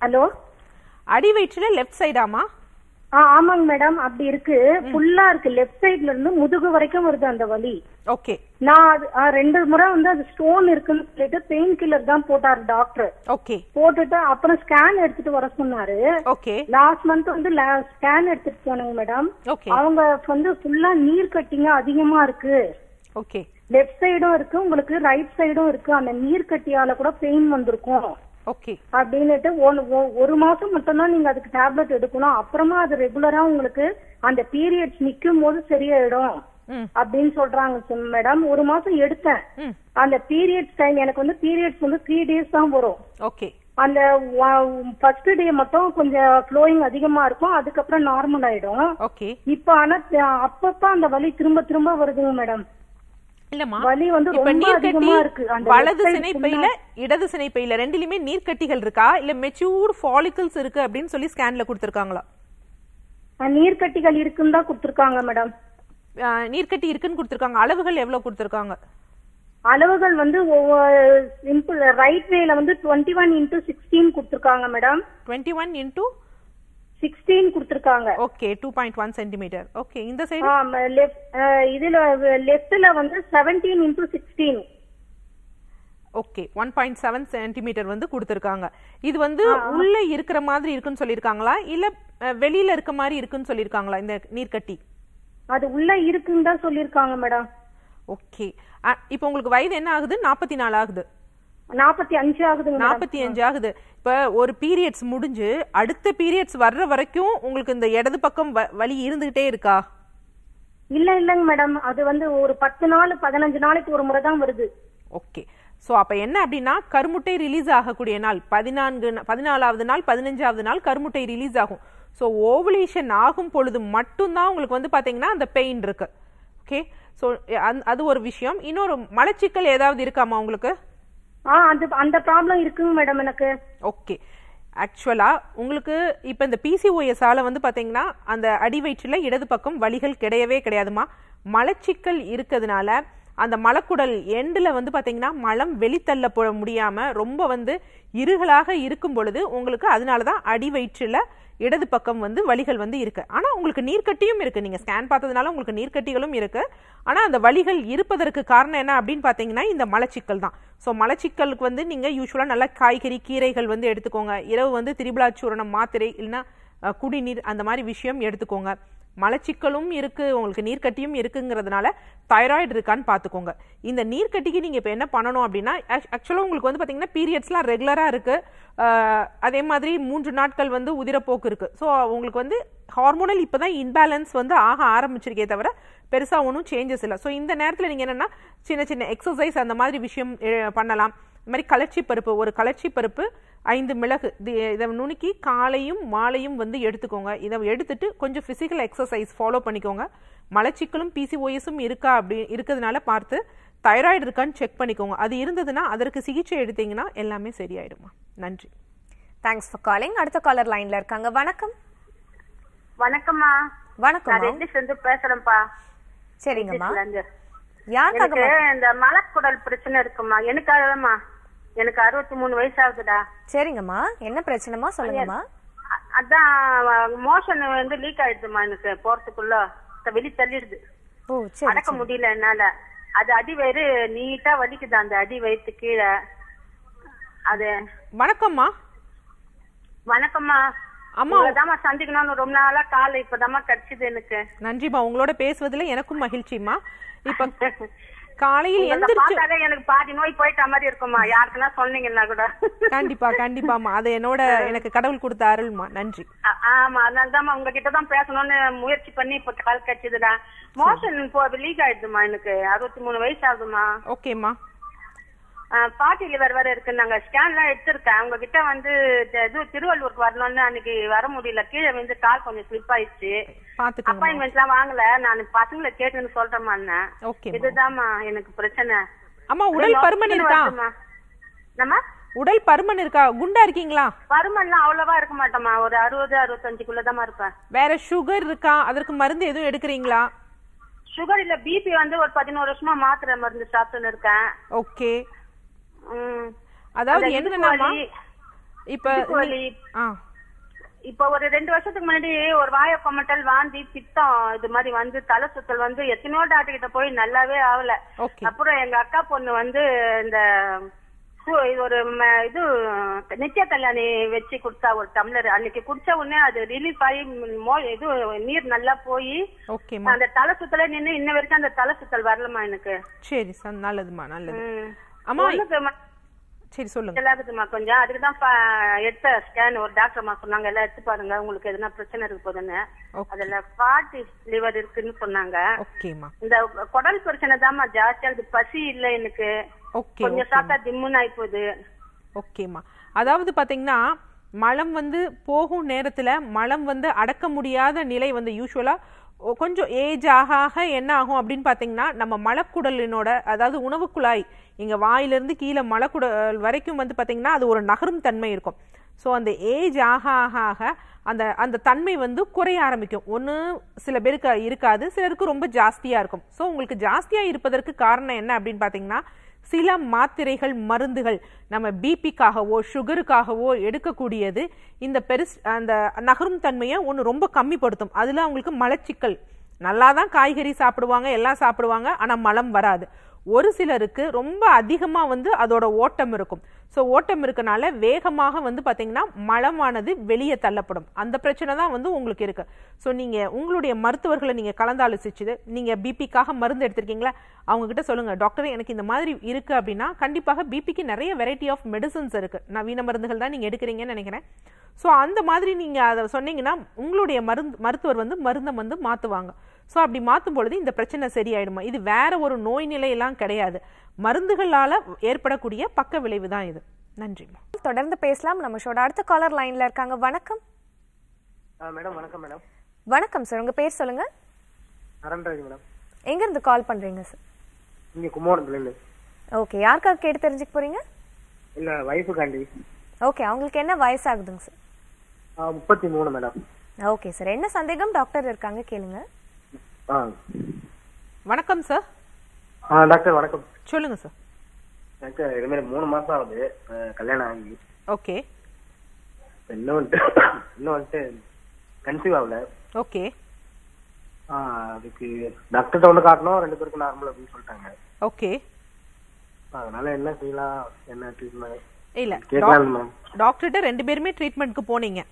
ஹலோ அடி வயிற்றுல லெஃப்ட் சைடாமா ஆமாங்க மேடம் அப்படி இருக்கு ஃபுல்லா இருக்கு லெஃப்ட் சைடுல இருந்து முதுகு வரைக்கும் வருது அந்த வலி ஓகே நான் அது ரெண்டு முறை வந்து அது ஸ்டோன் இருக்குன்னு சொல்லிட்டு பெயின் கில்லர் தான் போட்டாரு டாக்டர் ஓகே போட்டுட்டு அப்புறம் ஸ்கேன் எடுத்துட்டு வர சொன்னாரு ஓகே லாஸ்ட் மந்த் வந்து ஸ்கேன் எடுத்துட்டு போனாங்க மேடம் அவங்க வந்து ஃபுல்லா நீர் கட்டிங்க அதிகமா இருக்கு ஓகே லெஃப்ட் சைடும் இருக்கு உங்களுக்கு ரைட் சைடும் இருக்கு அந்த நீர் கட்டியால கூட பெயின் வந்திருக்கும் அப்படின்னுட்டு ஒரு மாசம் மட்டும்தான் தான் நீங்க அதுக்கு டேப்லெட் எடுக்கணும் அப்புறமா அது ரெகுலரா உங்களுக்கு அந்த பீரியட்ஸ் நிக்கும் போது சரியாயிடும் அப்படின்னு சொல்றாங்க மேடம் ஒரு மாசம் எடுத்தேன் அந்த பீரியட்ஸ் டைம் எனக்கு வந்து பீரியட்ஸ் வந்து த்ரீ டேஸ் தான் வரும் ஓகே அந்த ஃபர்ஸ்ட் டே மட்டும் கொஞ்சம் ஃப்ளோயிங் அதிகமா இருக்கும் அதுக்கப்புறம் நார்மல் ஆயிடும் இப்ப ஆனா அப்பப்ப அந்த வலி திரும்ப திரும்ப வருதுங்க மேடம் இல்லம்மா சினைப்பையில இடது சினைப்பையில ரெண்டுலயுமே நீர்க்கட்டிகள் இருக்கா இல்ல மெச்சூர் ஃபாலிகல்ஸ் இருக்கு அப்படின்னு சொல்லி ஸ்கேன்ல கொடுத்திருக்காங்களா நீர்க்கட்டிகள் இருக்குன்னு தான் கொடுத்திருக்காங்க மேடம் நீர்க்கட்டி இருக்குன்னு கொடுத்திருக்காங்க அளவுகள் எவ்வளவு கொடுத்திருக்காங்க அளவுகள் வந்து சிம்பிள் ரைட் வேல வந்து டுவெண்ட்டி ஒன் இன்டூ சிக்ஸ்டீன் கொடுத்திருக்காங்க madam twenty one into sixteen கொடுத்துருக்காங்க okay two point one centimetre okay இந்த சைடு இதுல லெஃப்ட்ல வந்து seventeen into sixteen okay one point seven centimetre வந்து கொடுத்துருக்காங்க இது வந்து உள்ள இருக்கிற மாதிரி இருக்குன்னு சொல்லியிருக்காங்களா இல்ல வெளியில இருக்க மாதிரி இருக்குன்னு சொல்லியிருக்காங்களா இந்த நீர்க்கட்டி அது உள்ள இருக்குன்னு தான் சொல்லியிருக்காங்க மேடம் ஓகே இப்போ உங்களுக்கு வயது என்ன ஆகுது நாற்பத்தி நாலு ஆகுது நாற்பத்தி அஞ்சு ஆகுது நாற்பத்தி அஞ்சு ஆகுது இப்ப ஒரு பீரியட்ஸ் முடிஞ்சு அடுத்த பீரியட்ஸ் வர்ற வரைக்கும் உங்களுக்கு இந்த இடது பக்கம் வலி இருந்துகிட்டே இருக்கா இல்ல இல்லங்க மேடம் அது வந்து ஒரு பத்து நாள் பதினஞ்சு நாளைக்கு ஒரு முறை தான் வருது ஓகே ஸோ அப்போ என்ன அப்படின்னா கருமுட்டை ரிலீஸ் ஆகக்கூடிய நாள் பதினான்கு பதினாலாவது நாள் பதினஞ்சாவது நாள் கருமுட்டை ரிலீஸ் ஆகும் ஸோ ஓவலேஷன் ஆகும் பொழுது மட்டும்தான் உங்களுக்கு வந்து பார்த்தீங்கன்னா அந்த பெயின் இருக்கு ஓகே ஸோ அது ஒரு விஷயம் இன்னொரு மலச்சிக்கல் ஏதாவது இருக்காமா உங்களுக்கு ஆ அந்த அந்த ப்ராப்ளம் இருக்குங்க மேடம் எனக்கு ஓகே ஆக்சுவலாக உங்களுக்கு இப்போ இந்த பிசிஓஎஸ்ஸால் வந்து பார்த்தீங்கன்னா அந்த அடி வயிற்றில் இடது பக்கம் வலிகள் கிடையவே கிடையாதுமா மலச்சிக்கல் இருக்கிறதுனால அந்த மலக்குடல் எண்டில் வந்து பார்த்தீங்கன்னா மலம் வெளித்தள்ள போட முடியாமல் ரொம்ப வந்து இருகளாக இருக்கும் பொழுது உங்களுக்கு அதனால தான் அடி வயிற்றில் இடது பக்கம் வந்து வழிகள் வந்து இருக்குது ஆனால் உங்களுக்கு நீர்க்கட்டியும் இருக்குது நீங்கள் ஸ்கேன் பார்த்ததுனால உங்களுக்கு நீர்க்கட்டிகளும் இருக்குது ஆனால் அந்த வழிகள் இருப்பதற்கு காரணம் என்ன அப்படின்னு பார்த்தீங்கன்னா இந்த மலச்சிக்கல் தான் ஸோ மலச்சிக்கலுக்கு வந்து நீங்கள் யூஸ்வலாக நல்ல காய்கறி கீரைகள் வந்து எடுத்துக்கோங்க இரவு வந்து திரிபுலாச்சூரணம் மாத்திரை இல்லைன்னா குடிநீர் அந்த மாதிரி விஷயம் எடுத்துக்கோங்க மலச்சிக்கலும் இருக்குது உங்களுக்கு நீர்க்கட்டியும் இருக்குங்கிறதுனால தைராய்டு இருக்கான்னு பார்த்துக்கோங்க இந்த நீர்க்கட்டிக்கு நீங்கள் இப்போ என்ன பண்ணணும் அப்படின்னா ஆக்சுவலாக உங்களுக்கு வந்து பார்த்தீங்கன்னா பீரியட்ஸ்லாம் ரெகுலராக இருக்குது அதே மாதிரி மூன்று நாட்கள் வந்து உதிரப்போக்கு இருக்குது ஸோ உங்களுக்கு வந்து ஹார்மோனல் இப்போ தான் இன்பேலன்ஸ் வந்து ஆக ஆரம்பிச்சிருக்கே தவிர பெருசாக ஒன்றும் சேஞ்சஸ் இல்லை ஸோ இந்த நேரத்தில் நீங்கள் என்னென்னா சின்ன சின்ன எக்ஸசைஸ் அந்த மாதிரி விஷயம் பண்ணலாம் இந்த மாதிரி கலர்ச்சி பருப்பு ஒரு கலர்ச்சி பருப்பு ஐந்து மிளகு இதை நுணுக்கி காலையும் மாலையும் வந்து எடுத்துக்கோங்க இதை எடுத்துட்டு கொஞ்சம் ஃபிசிக்கல் எக்ஸசைஸ் ஃபாலோ பண்ணிக்கோங்க மலச்சிக்கலும் பிசிஓஎஸும் இருக்கா அப்படி இருக்கிறதுனால பார்த்து தைராய்டு இருக்கான்னு செக் பண்ணிக்கோங்க அது இருந்ததுன்னா அதற்கு சிகிச்சை எடுத்தீங்கன்னா எல்லாமே சரியாயிடுமா நன்றி தேங்க்ஸ் ஃபார் காலிங் அடுத்த காலர் லைன்ல இருக்காங்க வணக்கம் வணக்கம்மா வணக்கம் ரெண்டு வந்து பேசுறேன்ப்பா சரிங்கம்மா யாருக்காக இந்த மலக்குடல் பிரச்சனை இருக்குமா எனக்காகமா எனக்கு அறுபத்தி மூணு வயசு ஆகுதுடா சரிங்கம்மா என்ன பிரச்சனைமா சொல்லுங்கம்மா அதான் மோஷன் வந்து லீக் ஆயிடுதுமா எனக்கு போறதுக்குள்ள வெளி தள்ளிடுது அடக்க முடியல என்னால அது அடி வயிறு நீட்டா வலிக்குது அந்த அடி வயிற்று கீழே அது வணக்கம்மா வணக்கம்மா அம்மா சந்திக்கணும்னு ரொம்ப நாளா காலை இப்பதாம்மா கிடைச்சது எனக்கு நன்றிமா உங்களோட பேசுவதுல எனக்கும் மகிழ்ச்சிமா இப்ப காலையில் எந்திரிச்சு எனக்கு பாதி நோய் போயிட்ட மாதிரி இருக்குமா யாருக்குன்னா சொன்னீங்கன்னா கூட கண்டிப்பா கண்டிப்பாமா அது என்னோட எனக்கு கடவுள் கொடுத்த அருள்மா நன்றி ஆமா அதனாலதான் உங்ககிட்ட தான் பேசணும்னு முயற்சி பண்ணி இப்ப கால் கட்சிதுடா மோஷன் இப்போ லீக் ஆயிடுதுமா எனக்கு அறுபத்தி மூணு வயசு ஆகுதுமா ஓகேமா பாட்டி லிவர் வேற ஸ்கேன் ஸ்கேன்லாம் எடுத்திருக்கேன் உங்ககிட்ட வந்து இது திருவள்ளூருக்கு வரணும்னு அன்னைக்கு வர முடியல கீழே வந்து கால் கொஞ்சம் ஸ்லிப் ஆயிடுச்சு அப்பாயின்மெண்ட் எல்லாம் வாங்கல நான் பசங்களை கேட்டுன்னு சொல்றேமா இதுதான்மா எனக்கு பிரச்சனை அம்மா உடல் பருமன் இருக்கா நம்ம உடல் பருமன் இருக்கா குண்டா இருக்கீங்களா பருமன்லாம் அவ்வளவா இருக்க மாட்டோமா ஒரு அறுபது அறுபத்தஞ்சுக்குள்ளதான் இருப்பேன் வேற சுகர் இருக்கா அதற்கு மருந்து எதுவும் எடுக்கிறீங்களா சுகர் இல்ல பிபி வந்து ஒரு பதினோரு வருஷமா மாத்திர மருந்து சாப்பிட்டுன்னு இருக்கேன் ஓகே அதாவது என்னன்னா இப்ப இப்ப ஒரு ரெண்டு வருஷத்துக்கு முன்னாடி ஒரு வாய கொமட்டல் வாந்தி பித்தம் இது மாதிரி வந்து தலை சுத்தல் வந்து எத்தனையோ டாக்டர் கிட்ட போய் நல்லாவே ஆகல அப்புறம் எங்க அக்கா பொண்ணு வந்து இந்த ஒரு இது நித்திய கல்யாணி வச்சு குடுத்தா ஒரு டம்ளர் அன்னைக்கு குடிச்ச உடனே அது ரிலீஃப் ஆகி மோ இது நீர் நல்லா போய் அந்த தலை சுத்தல நின்று இன்ன வரைக்கும் அந்த தலை சுத்தல் வரலமா எனக்கு சரி நல்லதுமா நல்லது அம்மா சரி சொல்லுங்க எல்லாருக்குதுமா கொஞ்சம் அதுக்கு தான் எடுத்த ஸ்கேன் ஒரு டாக்டர் அம்மா சொன்னாங்க எல்லாம் எடுத்து பாருங்க உங்களுக்கு எதுனா பிரச்சனை இருக்கு போதுன்னு அதுல ஃபாட்டி லிவர் இருக்குன்னு சொன்னாங்க இந்த குடல் பிரச்சனை தான்மா ஜாஸ்தியா இருக்கு பசி இல்ல எனக்கு கொஞ்சம் சாப்பிட்டா திம்முன்னு ஆயி போகுது ஓகேம்மா அதாவது பாத்தீங்கன்னா மலம் வந்து போகும் நேரத்துல மலம் வந்து அடக்க முடியாத நிலை வந்து யூஸ்வலா கொஞ்சம் ஏஜ் ஆக ஆக என்ன ஆகும் அப்படின்னு பார்த்தீங்கன்னா நம்ம மலக்குடலினோட அதாவது உணவு குழாய் இங்கே வாயிலிருந்து கீழே மலக்குடல் வரைக்கும் வந்து பார்த்திங்கன்னா அது ஒரு நகரும் தன்மை இருக்கும் ஸோ அந்த ஏஜ் ஆக ஆக ஆக அந்த அந்த தன்மை வந்து குறைய ஆரம்பிக்கும் ஒன்று சில பேருக்கு இருக்காது சிலருக்கு ரொம்ப ஜாஸ்தியாக இருக்கும் ஸோ உங்களுக்கு ஜாஸ்தியாக இருப்பதற்கு காரணம் என்ன அப்படின்னு பார்த்தீங்கன்னா சில மாத்திரைகள் மருந்துகள் நம்ம பிபிக்காகவோ சுகருக்காகவோ எடுக்கக்கூடியது இந்த பெருஸ் அந்த நகரும் தன்மையை ஒன்று ரொம்ப கம்மிப்படுத்தும் அதில் அவங்களுக்கு மலச்சிக்கல் நல்லா தான் காய்கறி சாப்பிடுவாங்க எல்லாம் சாப்பிடுவாங்க ஆனால் மலம் வராது ஒரு சிலருக்கு ரொம்ப அதிகமாக வந்து அதோட ஓட்டம் இருக்கும் ஸோ ஓட்டம் இருக்கனால வேகமாக வந்து பார்த்தீங்கன்னா மலமானது வெளியே தள்ளப்படும் அந்த பிரச்சனை தான் வந்து உங்களுக்கு இருக்குது ஸோ நீங்கள் உங்களுடைய மருத்துவர்களை நீங்கள் கலந்தாலோசிச்சுது நீங்கள் பிபிக்காக மருந்து எடுத்திருக்கீங்களா அவங்கக்கிட்ட சொல்லுங்கள் டாக்டர் எனக்கு இந்த மாதிரி இருக்குது அப்படின்னா கண்டிப்பாக பிபிக்கு நிறைய வெரைட்டி ஆஃப் மெடிசன்ஸ் இருக்குது நவீன மருந்துகள் தான் நீங்கள் எடுக்கிறீங்கன்னு நினைக்கிறேன் ஸோ அந்த மாதிரி நீங்கள் அதை சொன்னீங்கன்னா உங்களுடைய மருந்து மருத்துவர் வந்து மருந்தை வந்து மாற்றுவாங்க ஸோ அப்படி மாற்றும் பொழுது இந்த பிரச்சனை சரியாயிடுமா இது வேற ஒரு நோய் நிலையெல்லாம் கிடையாது மருந்துகளால் ஏற்படக்கூடிய பக்க விளைவு தான் இது நன்றிம்மா தொடர்ந்து பேசலாம் நம்ம ஷோட அடுத்த காலர் லைன்ல இருக்காங்க வணக்கம் மேடம் வணக்கம் மேடம் வணக்கம் சார் உங்க பேர் சொல்லுங்க நரன்ராஜ் மேடம் எங்க இருந்து கால் பண்றீங்க சார் இங்க கும்பகோணத்துல இருந்து ஓகே யாருக்காக கேட்டு தெரிஞ்சுக்க போறீங்க இல்ல காண்டி ஓகே அவங்களுக்கு என்ன வயசு ஆகுதுங்க சார் முப்பத்தி மூணு மேடம் ஓகே சார் என்ன சந்தேகம் டாக்டர் இருக்காங்க கேளுங்க வணக்கம் சார் டாக்டர் வணக்கம் சொல்லுங்க சார் டாக்டர் இது மாதிரி மூணு மாசம் ஆகுது கல்யாணம் ஆகி ஓகே இன்னும் வந்துட்டு <coughs> இன்னும் வந்துட்டு கன்சீவ் ஆகல ஓகே அதுக்கு டாக்டர்கிட்ட ஒன்று காட்டணும் ரெண்டு பேருக்கும் நார்மல் அப்படின்னு சொல்லிட்டாங்க ஓகே அதனால என்ன செய்யலாம் என்ன ட்ரீட்மெண்ட் இல்ல டாக்டர்கிட்ட ரெண்டு பேருமே ட்ரீட்மெண்ட்க்கு போனீங்க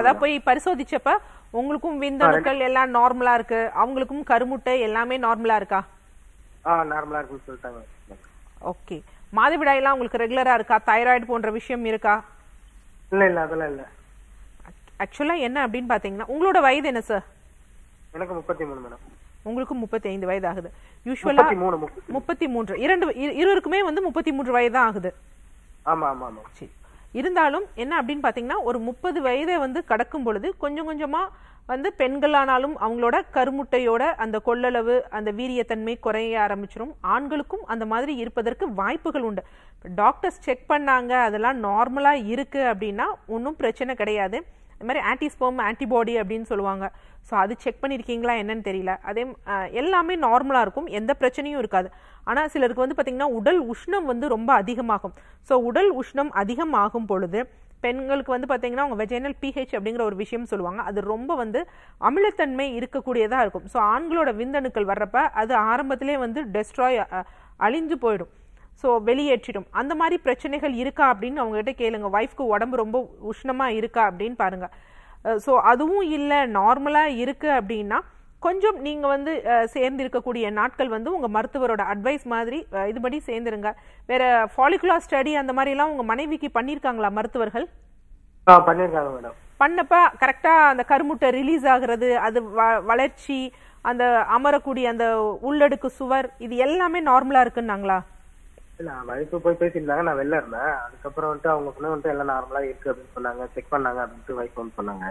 அதான் போய் பரிசோதிச்சப்ப உங்களுக்கும் விந்தணுக்கள் எல்லாம் நார்மலா இருக்கு அவங்களுக்கும் கருமுட்டை எல்லாமே நார்மலா இருக்கா நார்மலா இருக்கு சொல்லிட்டாங்க ஓகே மாதவிடாய் எல்லாம் உங்களுக்கு ரெகுலரா இருக்கா தைராய்டு போன்ற விஷயம் இருக்கா இல்ல இல்ல அதெல்லாம் இல்ல ஆக்சுவலா என்ன அப்படின்னு பாத்தீங்கன்னா உங்களோட வயது என்ன சார் எனக்கு முப்பத்தி மூணு மேடம் உங்களுக்கு முப்பத்தி ஐந்து வயது ஆகுது யூஸ்வலா முப்பத்தி மூன்று இரண்டு இருவருக்குமே வந்து முப்பத்தி மூன்று வயது தான் ஆகுது ஆமா ஆமா ஆமா சரி இருந்தாலும் என்ன அப்படின்னு பார்த்தீங்கன்னா ஒரு முப்பது வயதை வந்து கடக்கும் பொழுது கொஞ்சம் கொஞ்சமாக வந்து பெண்களானாலும் அவங்களோட கருமுட்டையோட அந்த கொள்ளளவு அந்த வீரியத்தன்மை குறைய ஆரம்பிச்சிடும் ஆண்களுக்கும் அந்த மாதிரி இருப்பதற்கு வாய்ப்புகள் உண்டு டாக்டர்ஸ் செக் பண்ணாங்க அதெல்லாம் நார்மலாக இருக்குது அப்படின்னா ஒன்றும் பிரச்சனை கிடையாது இந்த மாதிரி ஆன்டிஸ்போம் ஆன்டிபாடி அப்படின்னு சொல்லுவாங்க ஸோ அது செக் பண்ணியிருக்கீங்களா என்னன்னு தெரியல அதே எல்லாமே நார்மலாக இருக்கும் எந்த பிரச்சனையும் இருக்காது ஆனால் சிலருக்கு வந்து பார்த்திங்கன்னா உடல் உஷ்ணம் வந்து ரொம்ப அதிகமாகும் ஸோ உடல் உஷ்ணம் அதிகமாகும் பொழுது பெண்களுக்கு வந்து பார்த்திங்கன்னா அவங்க வெஜைனல் பிஹெச் அப்படிங்கிற ஒரு விஷயம் சொல்லுவாங்க அது ரொம்ப வந்து அமிலத்தன்மை இருக்கக்கூடியதாக இருக்கும் ஸோ ஆண்களோட விந்தணுக்கள் வர்றப்ப அது ஆரம்பத்திலே வந்து டெஸ்ட்ராய் அழிஞ்சு போயிடும் ஸோ வெளியேற்றிடும் அந்த மாதிரி பிரச்சனைகள் இருக்கா அப்படின்னு அவங்ககிட்ட கேளுங்க ஒய்ஃப்க்கு உடம்பு ரொம்ப உஷ்ணமாக இருக்கா அப்படின்னு பாருங்கள் ஸோ அதுவும் இல்லை நார்மலாக இருக்குது அப்படின்னா கொஞ்சம் நீங்கள் வந்து சேர்ந்து இருக்கக்கூடிய நாட்கள் வந்து உங்கள் மருத்துவரோட அட்வைஸ் மாதிரி இதுபடி சேர்ந்துருங்க வேற ஃபாலிகுலா ஸ்டடி அந்த மாதிரிலாம் உங்கள் மனைவிக்கு பண்ணியிருக்காங்களா மருத்துவர்கள் பண்ணப்ப கரெக்டாக அந்த கருமுட்டை ரிலீஸ் ஆகிறது அது வ வளர்ச்சி அந்த அமரக்கூடிய அந்த உள்ளடுக்கு சுவர் இது எல்லாமே நார்மலாக இருக்குன்னாங்களா இல்ல மதிப்பு போய் பேசியிருந்தாங்க நான் வெளில இருந்தேன் அதுக்கப்புறம் வந்துட்டு அவங்க பொண்ணு வந்துட்டு எல்லாம் நார்மலாக இருக்கு அப்படின்னு சொன்னாங்க செக் பண்ணாங்க அப்படின்ட்டு வைஃப் வந்து சொன்னாங்க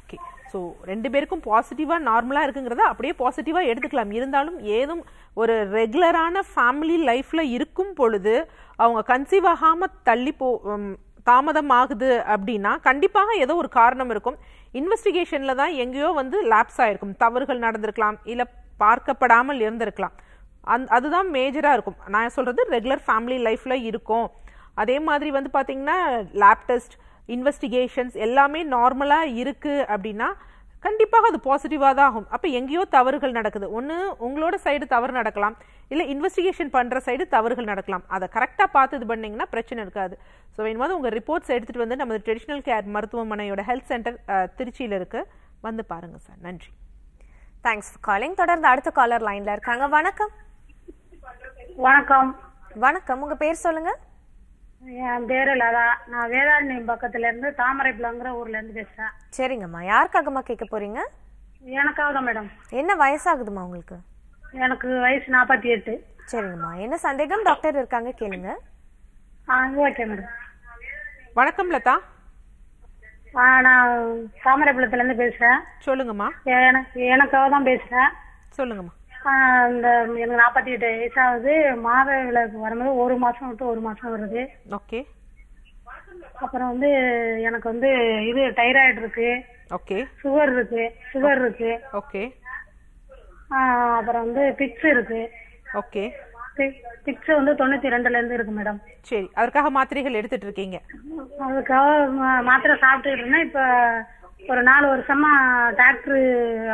ஓகே ஸோ ரெண்டு பேருக்கும் பாசிட்டிவாக நார்மலாக இருக்குங்கிறத அப்படியே பாசிட்டிவாக எடுத்துக்கலாம் இருந்தாலும் ஏதும் ஒரு ரெகுலரான ஃபேமிலி லைஃப்பில் இருக்கும் பொழுது அவங்க கன்சீவ் ஆகாமல் தள்ளி போ தாமதம் ஆகுது அப்படின்னா கண்டிப்பாக ஏதோ ஒரு காரணம் இருக்கும் இன்வெஸ்டிகேஷனில் தான் எங்கேயோ வந்து லேப்ஸ் ஆகிருக்கும் தவறுகள் நடந்திருக்கலாம் இல்லை பார்க்கப்படாமல் இருந்திருக்கலாம் அந் அதுதான் மேஜராக இருக்கும் நான் சொல்கிறது ரெகுலர் ஃபேமிலி லைஃப்பில் இருக்கும் அதே மாதிரி வந்து பார்த்திங்கன்னா லேப் டெஸ்ட் இன்வெஸ்டிகேஷன்ஸ் எல்லாமே நார்மலாக இருக்குது அப்படின்னா கண்டிப்பாக அது பாசிட்டிவாக தான் ஆகும் அப்போ எங்கேயோ தவறுகள் நடக்குது ஒன்று உங்களோட சைடு தவறு நடக்கலாம் இல்லை இன்வெஸ்டிகேஷன் பண்ணுற சைடு தவறுகள் நடக்கலாம் அதை கரெக்டாக பார்த்து இது பண்ணிங்கன்னா பிரச்சனை இருக்காது ஸோ வேணும்போது உங்கள் ரிப்போர்ட்ஸ் எடுத்துகிட்டு வந்து நமது ட்ரெடிஷ்னல் கேர் மருத்துவமனையோட ஹெல்த் சென்டர் திருச்சியில் இருக்குது வந்து பாருங்கள் சார் நன்றி தேங்க்ஸ் ஃபார் காலிங் தொடர்ந்து அடுத்த காலர் லைனில் இருக்காங்க வணக்கம் வணக்கம் வணக்கம் உங்க பேர் சொல்லுங்க என் பேரு லதா நான் வேதாரண்யம் பக்கத்துல இருந்து தாமரைப்புலங்கிற ஊர்ல இருந்து பேசுறேன் சரிங்கம்மா யாருக்காகம்மா கேட்க போறீங்க எனக்காக மேடம் என்ன வயசாகுதுமா உங்களுக்கு எனக்கு வயசு நாற்பத்தி எட்டு சரிங்கம்மா என்ன சந்தேகம் டாக்டர் இருக்காங்க கேளுங்க ஓகே மேடம் வணக்கம் லதா நான் தாமரைப்புலத்துல இருந்து பேசுறேன் சொல்லுங்கம்மா எனக்கு எனக்காக தான் பேசுறேன் சொல்லுங்கம்மா அந்த எனக்கு நாற்பத்தி எட்டு வயசாவது மாத விளக்கு வரும்போது ஒரு மாசம் விட்டு ஒரு மாசம் வருது ஓகே அப்புறம் வந்து எனக்கு வந்து இது தைராய்டு இருக்கு ஓகே சுகர் இருக்கு சுகர் இருக்கு ஓகே அப்புறம் வந்து பிக்ஸ் இருக்கு ஓகே பிக்ஸ் வந்து தொண்ணூத்தி ரெண்டுல இருந்து இருக்கு மேடம் சரி அதுக்காக மாத்திரைகள் எடுத்துட்டு இருக்கீங்க அதுக்காக மாத்திரை சாப்பிட்டுட்டு இருந்தேன் இப்போ ஒரு நாலு வருஷமா டாக்டர்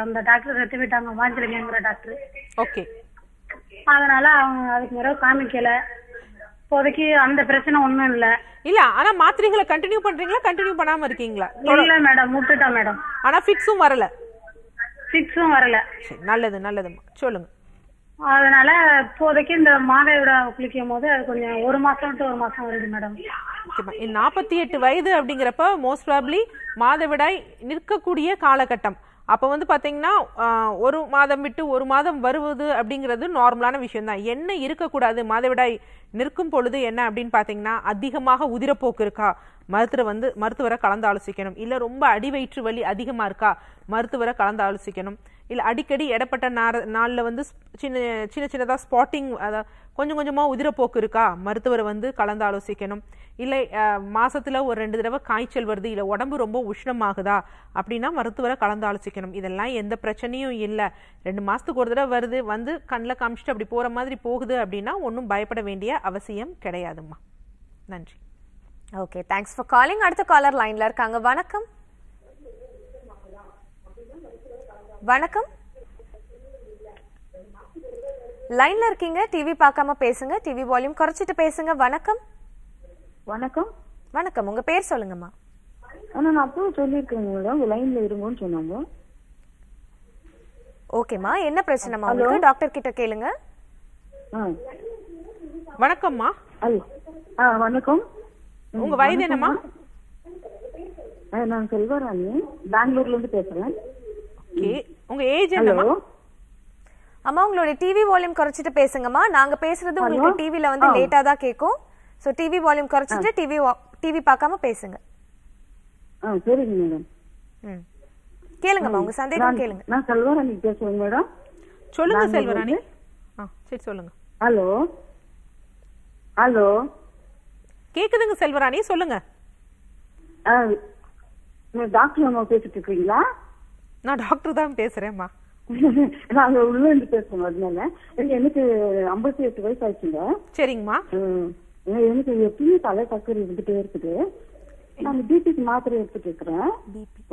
அந்த டாக்டர் ரத்து விட்டாங்க வாஞ்சலிங்கிற டாக்டர் ஓகே அதனால அவங்க அதுக்கு முறை காமிக்கல இப்போதைக்கு அந்த பிரச்சனை ஒண்ணும் இல்ல இல்ல ஆனா மாத்திரைகளை கண்டினியூ பண்றீங்களா கண்டினியூ பண்ணாம இருக்கீங்களா இல்ல மேடம் முட்டுட்டா மேடம் ஆனா ஃபிக்ஸும் வரல ஃபிக்ஸும் வரல நல்லது நல்லது சொல்லுங்க அதனால இப்போதைக்கு இந்த மாதையோட குளிக்கும் போது அது கொஞ்சம் ஒரு மாசம் டு ஒரு மாசம் வருது மேடம் நாற்பத்தி எட்டு வயது அப்படிங்கிறப்ப மோஸ்ட் ப்ராப்ளி மாதவிடாய் நிற்கக்கூடிய காலகட்டம் அப்போ வந்து பார்த்தீங்கன்னா ஒரு மாதம் விட்டு ஒரு மாதம் வருவது அப்படிங்கிறது நார்மலான விஷயம் தான் என்ன இருக்கக்கூடாது மாதவிடாய் நிற்கும் பொழுது என்ன அப்படின்னு பார்த்தீங்கன்னா அதிகமாக உதிரப்போக்கு இருக்கா மருத்துவரை வந்து மருத்துவரை கலந்து ஆலோசிக்கணும் இல்லை ரொம்ப அடிவயிற்று வலி அதிகமாக இருக்கா மருத்துவரை கலந்து ஆலோசிக்கணும் இல்லை அடிக்கடி இடப்பட்ட நார நாளில் வந்து சின்ன சின்ன சின்னதாக ஸ்பாட்டிங் அதாவது கொஞ்சம் கொஞ்சமாக உதிரப்போக்கு இருக்கா மருத்துவரை வந்து கலந்து ஆலோசிக்கணும் இல்லை மாதத்தில் ஒரு ரெண்டு தடவை காய்ச்சல் வருது இல்லை உடம்பு ரொம்ப உஷ்ணமாகுதா அப்படின்னா மருத்துவரை கலந்து ஆலோசிக்கணும் இதெல்லாம் எந்த பிரச்சனையும் இல்லை ரெண்டு மாதத்துக்கு ஒரு தடவை வருது வந்து கண்ணில் காமிச்சிட்டு அப்படி போகிற மாதிரி போகுது அப்படின்னா ஒன்றும் பயப்பட வேண்டிய அவசியம் கிடையாதும்மா நன்றி ஓகே தேங்க்ஸ் ஃபார் காலிங் அடுத்த காலர் லைனில் இருக்காங்க வணக்கம் வணக்கம் லைன்ல இருக்கீங்க டிவி பார்க்காம பேசுங்க டிவி வால்யூம் குறைச்சிட்டு பேசுங்க வணக்கம் வணக்கம் வணக்கம் உங்க பேர் சொல்லுங்கம்மா ஆனா நான் அப்பவும் சொல்லியிருக்கேன் லைன்ல இருங்கன்னு சொன்னாங்க ஓகேம்மா என்ன பிரச்சனைம்மா உங்களுக்கு டாக்டர் கிட்ட கேளுங்க வணக்கம்மா ஆ வணக்கம் உங்க வயது என்னம்மா நான் செல்வராணி பெங்களூர்ல இருந்து பேசுறேன் ஓகே உங்க ஏஜ் என்னமா அம்மா உங்களோட டிவி வால்யூம் குறைச்சிட்டு பேசுங்கம்மா நாங்க பேசுறது உங்களுக்கு டிவில வந்து லேட்டா தான் கேட்கும் சோ டிவி வால்யூம் குறைச்சிட்டு டிவி டிவி பார்க்காம பேசுங்க ஆ சரிங்க மேடம் ம் கேளுங்கம்மா உங்க சந்தேகம் கேளுங்க நான் செல்வராணி பேசுறேன் மேடம் சொல்லுங்க செல்வராணி ஆ சரி சொல்லுங்க ஹலோ ஹலோ கேக்குதுங்க செல்வராணி சொல்லுங்க டாக்டர் அம்மா பேசிட்டு இருக்கீங்களா நான் டாக்டர் தான் பேசுறேன்மா நாங்க உள்ள இருந்து பேசுறோம் அதனால எனக்கு ஐம்பத்தி எட்டு வயசு ஆயிடுச்சுங்க சரிங்கம்மா எனக்கு எப்பயுமே தலை சக்கரை இருந்துட்டே இருக்குது நான் பிபிக்கு மாத்திரை எடுத்துட்டு இருக்கிறேன்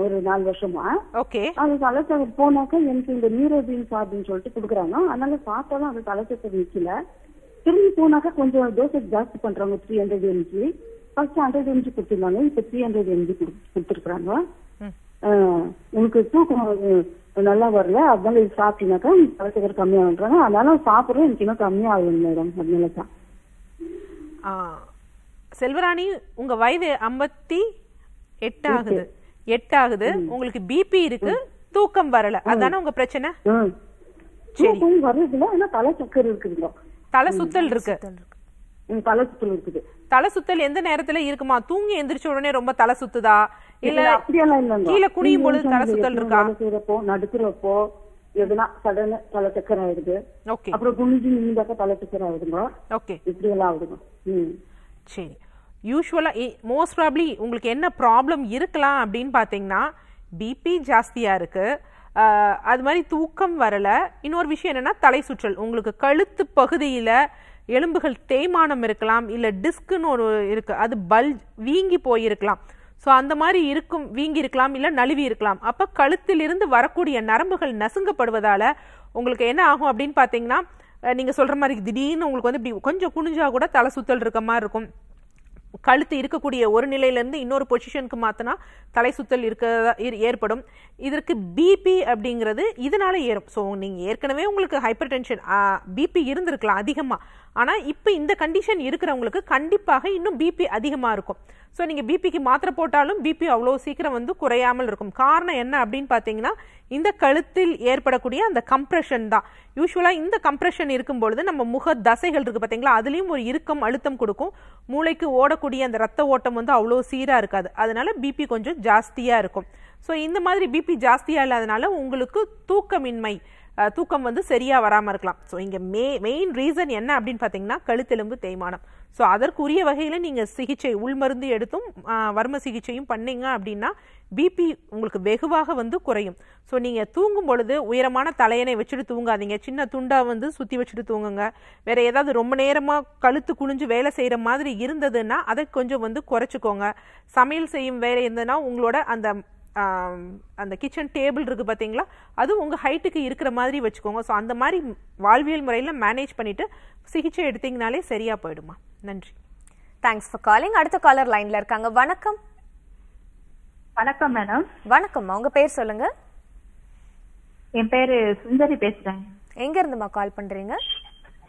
ஒரு நாலு வருஷமா ஓகே அது தலைச்சக்கர் போனாக்கா எனக்கு இந்த நியூரோபீன்ஸ் அப்படின்னு சொல்லிட்டு கொடுக்குறாங்க அதனால சாப்பிட்டாலும் அது தலைச்சக்கர் நிக்கல திரும்பி போனாக்கா கொஞ்சம் டோசேஜ் ஜாஸ்தி பண்றாங்க three hundred mg first hundred mg கொடுத்துருந்தாங்க இப்ப த்ரீ ஹண்ட்ரட் எம்ஜி கொடுத்துருக்காங்க உனக்கு தூக்கம் நல்லா வரல அதனால இது சாப்பிட்டீங்கன்னாக்கா தலைச்சக்கர் கம்மியாகுன்றாங்க அதனால சாப்பிட்றேன் எனக்கு இன்னும் கம்மியாகும் மேடம் அதனால தான் செல்வராணி உங்க வயது ஐம்பத்தி எட்டு ஆகுது எட்டு ஆகுது உங்களுக்கு பிபி இருக்கு தூக்கம் வரல அதானே உங்க பிரச்சனை தூக்கம் வரதுல ஆனா தலை சக்கர் தலை சுத்தல் இருக்கு தலை சுத்தல் இருக்குது தலை சுத்தல் எந்த நேரத்துல இருக்குமா தூங்கி எந்திரிச்ச உடனே ரொம்ப தலை சுத்துதா இல்ல அப்படியெல்லாம் இல்லைங்க கீழே குனியும் பொழுது தலை சுத்தல் இருக்கா செய்யறப்போ நடுக்கிறப்போ எதுனா சடனா தலை சக்கரம் ஆயிடுது அப்புறம் குனிஞ்சு நின்றாக்க தலை சக்கரம் ஆயிடுங்க ஓகே இப்படி எல்லாம் ஆகுதுங்க சரி யூஸ்வலாக மோஸ்ட் ப்ராப்ளி உங்களுக்கு என்ன ப்ராப்ளம் இருக்கலாம் அப்படின்னு பாத்தீங்கன்னா பிபி ஜாஸ்தியாக இருக்குது அது மாதிரி தூக்கம் வரல இன்னொரு விஷயம் என்னன்னா தலை சுற்றல் உங்களுக்கு கழுத்து பகுதியில எலும்புகள் தேய்மானம் இருக்கலாம் இல்ல டிஸ்க்குன்னு ஒரு இருக்கு அது பல் வீங்கி போயிருக்கலாம் ஸோ அந்த மாதிரி இருக்கும் வீங்கி இருக்கலாம் இல்லை நழுவி இருக்கலாம் அப்போ கழுத்திலிருந்து வரக்கூடிய நரம்புகள் நசுங்கப்படுவதால் உங்களுக்கு என்ன ஆகும் அப்படின்னு பார்த்தீங்கன்னா நீங்கள் சொல்கிற மாதிரி திடீர்னு உங்களுக்கு வந்து இப்படி கொஞ்சம் குனிஞ்சா கூட தலை சுத்தல் இருக்க மாதிரி இருக்கும் கழுத்து இருக்கக்கூடிய ஒரு நிலையிலேருந்து இன்னொரு பொசிஷனுக்கு மாற்றினா தலை சுத்தல் இருக்கிறதா ஏற்படும் இதற்கு பிபி அப்படிங்கிறது இதனால் ஏறும் ஸோ நீங்கள் ஏற்கனவே உங்களுக்கு ஹைப்பர் டென்ஷன் பிபி இருந்திருக்கலாம் அதிகமாக ஆனால் இப்போ இந்த கண்டிஷன் இருக்கிறவங்களுக்கு கண்டிப்பாக இன்னும் பிபி அதிகமாக இருக்கும் ஸோ நீங்கள் பிபிக்கு மாத்திரை போட்டாலும் பிபி அவ்வளோ சீக்கிரம் வந்து குறையாமல் இருக்கும் காரணம் என்ன அப்படின்னு பார்த்தீங்கன்னா இந்த கழுத்தில் ஏற்படக்கூடிய அந்த கம்ப்ரெஷன் தான் யூஸ்வலாக இந்த கம்ப்ரெஷன் இருக்கும் பொழுது நம்ம முக தசைகள் இருக்குது பார்த்தீங்களா அதுலேயும் ஒரு இறுக்கம் அழுத்தம் கொடுக்கும் மூளைக்கு ஓடக்கூடிய அந்த ரத்த ஓட்டம் வந்து அவ்வளோ சீராக இருக்காது அதனால பிபி கொஞ்சம் ஜாஸ்தியாக இருக்கும் ஸோ இந்த மாதிரி பிபி ஜாஸ்தியாக இல்லாதனால உங்களுக்கு தூக்கமின்மை தூக்கம் வந்து சரியாக வராமல் இருக்கலாம் ஸோ இங்கே மே மெயின் ரீசன் என்ன அப்படின்னு பார்த்தீங்கன்னா கழுத்தெலும்பு தேய்மானம் ஸோ அதற்குரிய வகையில் நீங்கள் சிகிச்சை உள்மருந்து எடுத்தும் வர்ம சிகிச்சையும் பண்ணீங்க அப்படின்னா பிபி உங்களுக்கு வெகுவாக வந்து குறையும் ஸோ நீங்கள் தூங்கும் பொழுது உயரமான தலையணை வச்சுட்டு தூங்காதீங்க சின்ன துண்டாக வந்து சுற்றி வச்சுட்டு தூங்குங்க வேறு ஏதாவது ரொம்ப நேரமாக கழுத்து குனிஞ்சு வேலை செய்கிற மாதிரி இருந்ததுன்னா அதை கொஞ்சம் வந்து குறைச்சிக்கோங்க சமையல் செய்யும் வேலை இருந்ததுன்னா உங்களோட அந்த அந்த கிச்சன் டேபிள் இருக்குது பார்த்தீங்களா அது உங்கள் ஹைட்டுக்கு இருக்கிற மாதிரி வச்சுக்கோங்க ஸோ அந்த மாதிரி வாழ்வியல் முறையில் மேனேஜ் பண்ணிவிட்டு சிகிச்சை எடுத்தீங்கனாலே சரியாக போயிடுமா நன்றி தேங்க்ஸ் ஃபார் காலிங் அடுத்த காலர் லைனில் இருக்காங்க வணக்கம் வணக்கம் மேடம் வணக்கம்மா உங்கள் பேர் சொல்லுங்க என் பேர் சுந்தரி பேசுகிறேன் எங்கேருந்துமா கால் பண்ணுறீங்க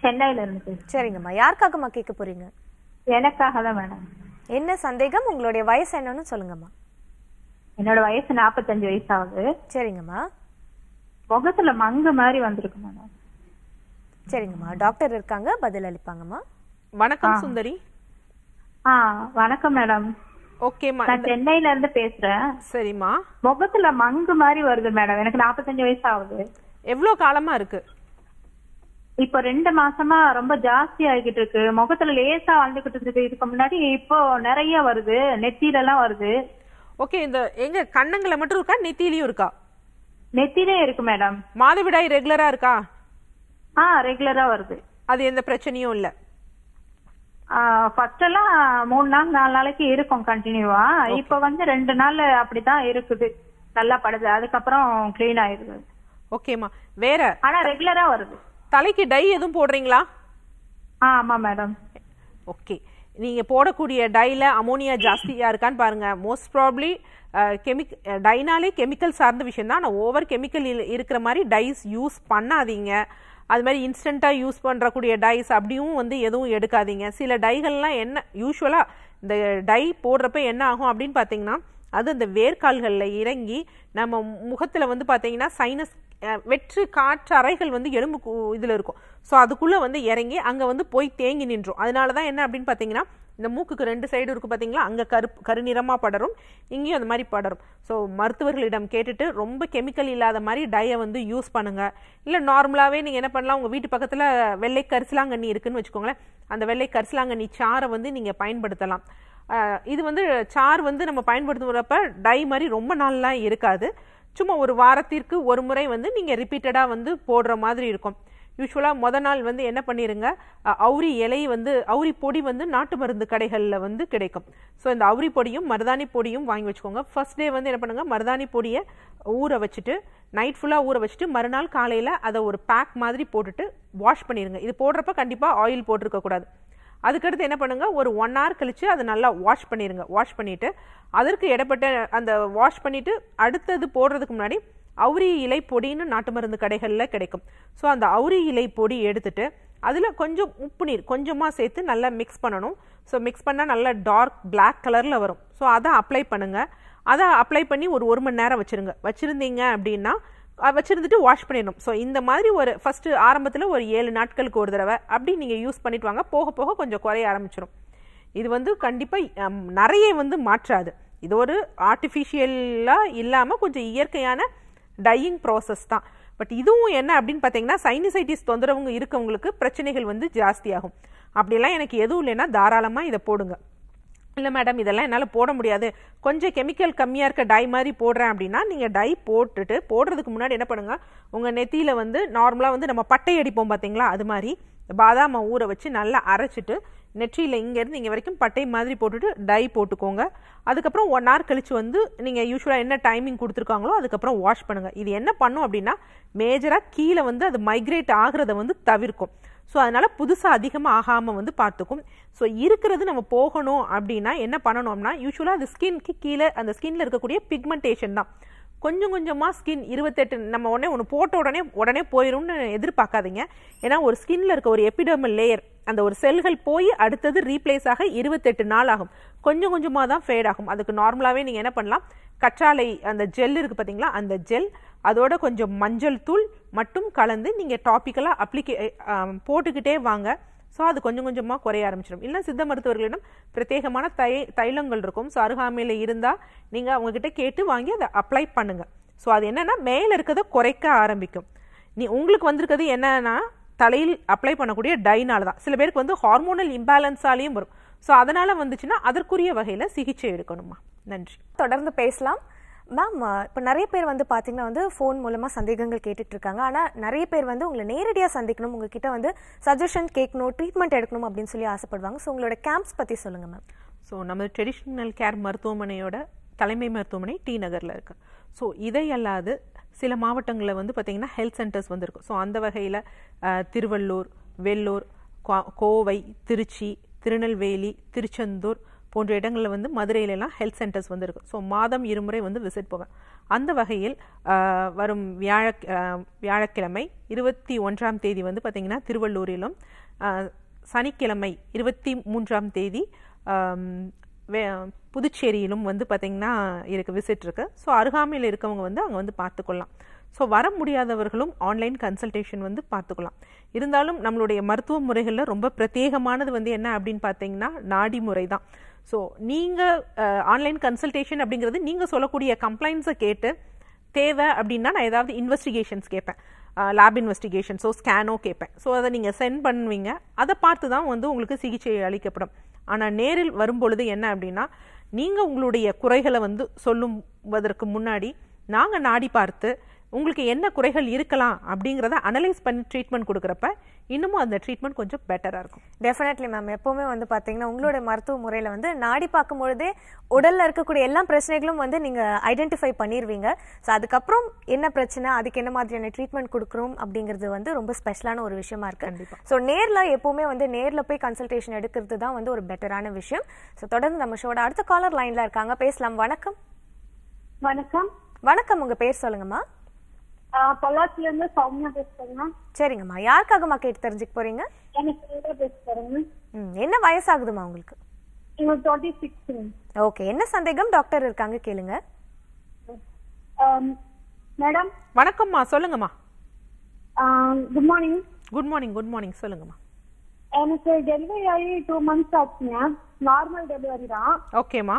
சென்னையில இருந்து சரிங்கம்மா யாருக்காகம்மா கேட்க போறீங்க எனக்காக தான் மேடம் என்ன சந்தேகம் உங்களுடைய வயசு என்னன்னு சொல்லுங்கம்மா என்னோட வயசு நாப்பத்தஞ்சு வயசு ஆகுது சரிங்கம்மா முகத்துல மங்கு மாதிரி வந்திருக்கு மேடம் சரிங்கம்மா டாக்டர் இருக்காங்க பதில் அளிப்பாங்கம்மா வணக்கம் சுந்தரி ஆ வணக்கம் மேடம் ஓகேம்மா நான் சென்னையில இருந்து பேசுறேன் சரிம்மா முகத்துல மங்கு மாதிரி வருது மேடம் எனக்கு நாற்பத்தஞ்சு வயசு ஆகுது எவ்வளவு காலமா இருக்கு இப்ப ரெண்டு மாசமா ரொம்ப ஜாஸ்தி ஆகிட்டு இருக்கு முகத்துல லேசா வாழ்ந்துகிட்டு இருக்கு இதுக்கு முன்னாடி இப்போ நிறைய வருது நெத்தில எல்லாம் வருது ஓகே இந்த எங்க கண்ணங்களை மட்டும் இருக்கா நெத்திலையும் இருக்கா நெத்திலயும் இருக்கு மேடம் மாதவிடாய் ரெகுலரா இருக்கா ஆ ரெகுலரா வருது அது எந்த பிரச்சனையும் இல்ல ஃபர்ஸ்ட் எல்லாம் மூணு நாள் நாலு நாளைக்கு இருக்கும் கண்டினியூவா இப்ப வந்து ரெண்டு நாள் அப்படிதான் இருக்குது நல்லா படுது அதுக்கப்புறம் கிளீன் ஆயிருது ஓகேமா வேற ஆனா ரெகுலரா வருது தலைக்கு டை எதுவும் போடுறீங்களா ஆமா மேடம் ஓகே நீங்கள் போடக்கூடிய டையில் அமோனியா ஜாஸ்தியாக இருக்கான்னு பாருங்கள் மோஸ்ட் ப்ராப்ளி கெமிக் டைனாலே கெமிக்கல் சார்ந்த விஷயம் தான் ஆனால் ஓவர் கெமிக்கல் இருக்கிற மாதிரி டைஸ் யூஸ் பண்ணாதீங்க அது மாதிரி இன்ஸ்டண்ட்டாக யூஸ் பண்ணுறக்கூடிய டைஸ் அப்படியும் வந்து எதுவும் எடுக்காதீங்க சில டைகள்லாம் என்ன யூஸ்வலாக இந்த டை போடுறப்ப என்ன ஆகும் அப்படின்னு பார்த்தீங்கன்னா அது அந்த வேர்க்கால்களில் இறங்கி நம்ம முகத்தில் வந்து பார்த்தீங்கன்னா சைனஸ் வெற்று காற்று அறைகள் வந்து எலும்பு இதில் இருக்கும் ஸோ அதுக்குள்ளே வந்து இறங்கி அங்கே வந்து போய் தேங்கி நின்றோம் அதனால தான் என்ன அப்படின்னு பார்த்தீங்கன்னா இந்த மூக்குக்கு ரெண்டு சைடு இருக்குது பார்த்தீங்களா அங்கே கரு கருநிறமாக படரும் இங்கேயும் அந்த மாதிரி படரும் ஸோ மருத்துவர்களிடம் கேட்டுட்டு ரொம்ப கெமிக்கல் இல்லாத மாதிரி டையை வந்து யூஸ் பண்ணுங்கள் இல்லை நார்மலாகவே நீங்கள் என்ன பண்ணலாம் உங்கள் வீட்டு பக்கத்தில் வெள்ளை கரிசலாங்கண்ணி இருக்குதுன்னு வச்சுக்கோங்களேன் அந்த வெள்ளை கரிசலாங்கண்ணி சாரை வந்து நீங்கள் பயன்படுத்தலாம் இது வந்து சார் வந்து நம்ம பயன்படுத்துகிறப்ப டை மாதிரி ரொம்ப நாள்லாம் இருக்காது சும்மா ஒரு வாரத்திற்கு ஒரு முறை வந்து நீங்கள் ரிப்பீட்டடாக வந்து போடுற மாதிரி இருக்கும் யூஸ்வலாக மொதல் நாள் வந்து என்ன பண்ணிடுங்க அவுரி இலை வந்து அவுரி பொடி வந்து நாட்டு மருந்து கடைகளில் வந்து கிடைக்கும் ஸோ இந்த அவுரி பொடியும் மருதாணி பொடியும் வாங்கி வச்சுக்கோங்க ஃபர்ஸ்ட் டே வந்து என்ன பண்ணுங்கள் மருதாணி பொடியை ஊற வச்சுட்டு நைட் ஃபுல்லாக ஊற வச்சுட்டு மறுநாள் காலையில் அதை ஒரு பேக் மாதிரி போட்டுட்டு வாஷ் பண்ணிடுங்க இது போடுறப்ப கண்டிப்பாக ஆயில் போட்டிருக்கக்கூடாது அதுக்கடுத்து என்ன பண்ணுங்கள் ஒரு ஒன் ஹவர் கழித்து அதை நல்லா வாஷ் பண்ணிடுங்க வாஷ் பண்ணிவிட்டு அதற்கு இடப்பட்ட அந்த வாஷ் பண்ணிவிட்டு அடுத்தது போடுறதுக்கு முன்னாடி அவுரி இலை பொடின்னு நாட்டு மருந்து கடைகளில் கிடைக்கும் ஸோ அந்த அவுரி இலை பொடி எடுத்துகிட்டு அதில் கொஞ்சம் உப்பு நீர் கொஞ்சமாக சேர்த்து நல்லா மிக்ஸ் பண்ணணும் ஸோ மிக்ஸ் பண்ணால் நல்லா டார்க் பிளாக் கலரில் வரும் ஸோ அதை அப்ளை பண்ணுங்கள் அதை அப்ளை பண்ணி ஒரு ஒரு மணி நேரம் வச்சுருங்க வச்சுருந்தீங்க அப்படின்னா வச்சுருந்துட்டு வாஷ் பண்ணிடணும் ஸோ இந்த மாதிரி ஒரு ஃபஸ்ட்டு ஆரம்பத்தில் ஒரு ஏழு நாட்களுக்கு ஒரு தடவை அப்படி நீங்கள் யூஸ் பண்ணிட்டு வாங்க போக போக கொஞ்சம் குறைய ஆரம்பிச்சிடும் இது வந்து கண்டிப்பாக நிறைய வந்து மாற்றாது இது ஒரு ஆர்டிஃபிஷியலாக இல்லாமல் கொஞ்சம் இயற்கையான டையிங் ப்ராசஸ் தான் பட் இதுவும் என்ன அப்படின்னு பார்த்தீங்கன்னா சைனிசைட்டிஸ் தொந்தரவுங்க இருக்கவங்களுக்கு பிரச்சனைகள் வந்து ஜாஸ்தியாகும் அப்படிலாம் எனக்கு எதுவும் இல்லைன்னா தாராளமாக இதை போடுங்க இல்லை மேடம் இதெல்லாம் என்னால் போட முடியாது கொஞ்சம் கெமிக்கல் கம்மியாக இருக்க டை மாதிரி போடுறேன் அப்படின்னா நீங்கள் டை போட்டுட்டு போடுறதுக்கு முன்னாடி என்ன பண்ணுங்கள் உங்கள் நெத்தியில் வந்து நார்மலாக வந்து நம்ம பட்டை அடிப்போம் பார்த்தீங்களா அது மாதிரி பாதாமை ஊற வச்சு நல்லா அரைச்சிட்டு நெற்றியில் இங்கேருந்து இங்கே வரைக்கும் பட்டை மாதிரி போட்டுட்டு டை போட்டுக்கோங்க அதுக்கப்புறம் ஒன் ஹவர் கழித்து வந்து நீங்கள் யூஸ்வலாக என்ன டைமிங் கொடுத்துருக்காங்களோ அதுக்கப்புறம் வாஷ் பண்ணுங்கள் இது என்ன பண்ணும் அப்படின்னா மேஜராக கீழே வந்து அது மைக்ரேட் ஆகிறத வந்து தவிர்க்கும் ஸோ அதனால் புதுசாக அதிகமாக ஆகாமல் வந்து பார்த்துக்கும் ஸோ இருக்கிறது நம்ம போகணும் அப்படின்னா என்ன பண்ணணும்னா யூஸ்வலாக அது ஸ்கின்க்கு கீழே அந்த ஸ்கின்ல இருக்கக்கூடிய பிக்மெண்டேஷன் தான் கொஞ்சம் கொஞ்சமாக ஸ்கின் இருபத்தெட்டு நம்ம உடனே ஒன்று போட்ட உடனே உடனே போயிடும்னு எதிர்பார்க்காதீங்க ஏன்னா ஒரு ஸ்கின்ல இருக்க ஒரு எபிடமல் லேயர் அந்த ஒரு செல்கள் போய் அடுத்தது ரீப்ளேஸ் ஆக இருபத்தெட்டு நாள் ஆகும் கொஞ்சம் கொஞ்சமாக தான் ஃபேட் ஆகும் அதுக்கு நார்மலாகவே நீங்கள் என்ன பண்ணலாம் கற்றாழை அந்த ஜெல் இருக்குது பார்த்தீங்களா அந்த ஜெல் அதோட கொஞ்சம் மஞ்சள் தூள் மட்டும் கலந்து நீங்கள் டாப்பிக்கலாக அப்ளிகே போட்டுக்கிட்டே வாங்க ஸோ அது கொஞ்சம் கொஞ்சமாக குறைய ஆரம்பிச்சிடும் இல்லை சித்த மருத்துவர்களிடம் பிரத்யேகமான தை தைலங்கள் இருக்கும் ஸோ அருகாமையில் இருந்தால் நீங்கள் அவங்கக்கிட்ட கேட்டு வாங்கி அதை அப்ளை பண்ணுங்கள் ஸோ அது என்னென்னா மேலே இருக்கிறத குறைக்க ஆரம்பிக்கும் நீ உங்களுக்கு வந்திருக்கிறது என்னன்னா தலையில் அப்ளை பண்ணக்கூடிய டைனால் தான் சில பேருக்கு வந்து ஹார்மோனல் இம்பேலன்ஸாலேயும் வரும் ஸோ அதனால் வந்துச்சுன்னா அதற்குரிய வகையில் சிகிச்சை எடுக்கணுமா நன்றி தொடர்ந்து பேசலாம் மேம் இப்போ நிறைய பேர் வந்து பார்த்தீங்கன்னா வந்து ஃபோன் மூலமாக சந்தேகங்கள் கேட்டுட்டு இருக்காங்க ஆனால் நிறைய பேர் வந்து உங்களை நேரடியாக சந்திக்கணும் உங்ககிட்ட வந்து சஜஷன் கேட்கணும் ட்ரீட்மெண்ட் எடுக்கணும் அப்படின்னு சொல்லி ஆசைப்படுவாங்க ஸோ உங்களோட கேம்ப்ஸ் பற்றி சொல்லுங்கள் மேம் ஸோ நம்ம ட்ரெடிஷ்னல் கேர் மருத்துவமனையோட தலைமை மருத்துவமனை டி நகரில் இருக்குது ஸோ இதை அல்லாது சில மாவட்டங்களில் வந்து பார்த்தீங்கன்னா ஹெல்த் சென்டர்ஸ் வந்துருக்கும் ஸோ அந்த வகையில் திருவள்ளூர் வெள்ளூர் கோவை திருச்சி திருநெல்வேலி திருச்செந்தூர் போன்ற இடங்களில் வந்து மதுரையிலலாம் ஹெல்த் சென்டர்ஸ் வந்து இருக்கும் ஸோ மாதம் இருமுறை வந்து விசிட் போவேன் அந்த வகையில் வரும் வியாழக் வியாழக்கிழமை இருபத்தி ஒன்றாம் தேதி வந்து பார்த்திங்கன்னா திருவள்ளூரிலும் சனிக்கிழமை இருபத்தி மூன்றாம் தேதி புதுச்சேரியிலும் வந்து பார்த்திங்கன்னா இருக்கு விசிட் இருக்குது ஸோ அருகாமையில் இருக்கவங்க வந்து அங்கே வந்து பார்த்துக்கொள்ளலாம் ஸோ வர முடியாதவர்களும் ஆன்லைன் கன்சல்டேஷன் வந்து பார்த்துக்கலாம் இருந்தாலும் நம்மளுடைய மருத்துவ முறைகளில் ரொம்ப பிரத்யேகமானது வந்து என்ன அப்படின்னு பார்த்தீங்கன்னா நாடி முறை தான் ஸோ நீங்கள் ஆன்லைன் கன்சல்டேஷன் அப்படிங்கிறது நீங்கள் சொல்லக்கூடிய கம்ப்ளைண்ட்ஸை கேட்டு தேவை அப்படின்னா நான் ஏதாவது இன்வெஸ்டிகேஷன்ஸ் கேட்பேன் லேப் இன்வெஸ்டிகேஷன்ஸோ ஸ்கேனோ கேட்பேன் ஸோ அதை நீங்கள் சென்ட் பண்ணுவீங்க அதை பார்த்து தான் வந்து உங்களுக்கு சிகிச்சை அளிக்கப்படும் ஆனால் நேரில் வரும்பொழுது என்ன அப்படின்னா நீங்கள் உங்களுடைய குறைகளை வந்து சொல்லுவதற்கு முன்னாடி நாங்கள் நாடி பார்த்து உங்களுக்கு என்ன குறைகள் இருக்கலாம் அப்படிங்கிறத அனலைஸ் பண்ணி ட்ரீட்மெண்ட் கொடுக்குறப்ப இன்னமும் அந்த ட்ரீட்மெண்ட் கொஞ்சம் பெட்டராக இருக்கும் டெஃபினெட்லி மேம் எப்போவுமே வந்து பார்த்தீங்கன்னா உங்களோட மருத்துவ முறையில் வந்து நாடி பார்க்கும் பொழுதே உடலில் இருக்கக்கூடிய எல்லா பிரச்சனைகளும் வந்து நீங்கள் ஐடென்டிஃபை பண்ணிடுவீங்க ஸோ அதுக்கப்புறம் என்ன பிரச்சனை அதுக்கு என்ன மாதிரியான ட்ரீட்மெண்ட் கொடுக்குறோம் அப்படிங்கிறது வந்து ரொம்ப ஸ்பெஷலான ஒரு விஷயமா இருக்கு கண்டிப்பாக ஸோ நேரில் எப்போவுமே வந்து நேரில் போய் கன்சல்டேஷன் எடுக்கிறது தான் வந்து ஒரு பெட்டரான விஷயம் ஸோ தொடர்ந்து நம்ம ஷோட அடுத்த காலர் லைனில் இருக்காங்க பேசலாம் வணக்கம் வணக்கம் வணக்கம் உங்கள் பேர் சொல்லுங்கம்மா பல்லாச்சில இருந்து சௌமியா சரிங்கம்மா யாருக்காகம்மா கேட்டு தெரிஞ்சுக்க போறீங்க எனக்கு இந்தியா என்ன வயசாகுதுமா உங்களுக்கு எனக்கு சிக்ஸ் ஓகே என்ன சந்தேகம் டாக்டர் இருக்காங்க கேளுங்க மேடம் வணக்கம்மா சொல்லுங்கம்மா good morning good morning good morning சொல்லுங்கம்மா எனக்கு டெலிவரி ஆகி டூ மந்த்ஸ் ஆச்சுங்க நார்மல் டெலிவரி தான் ஓகேம்மா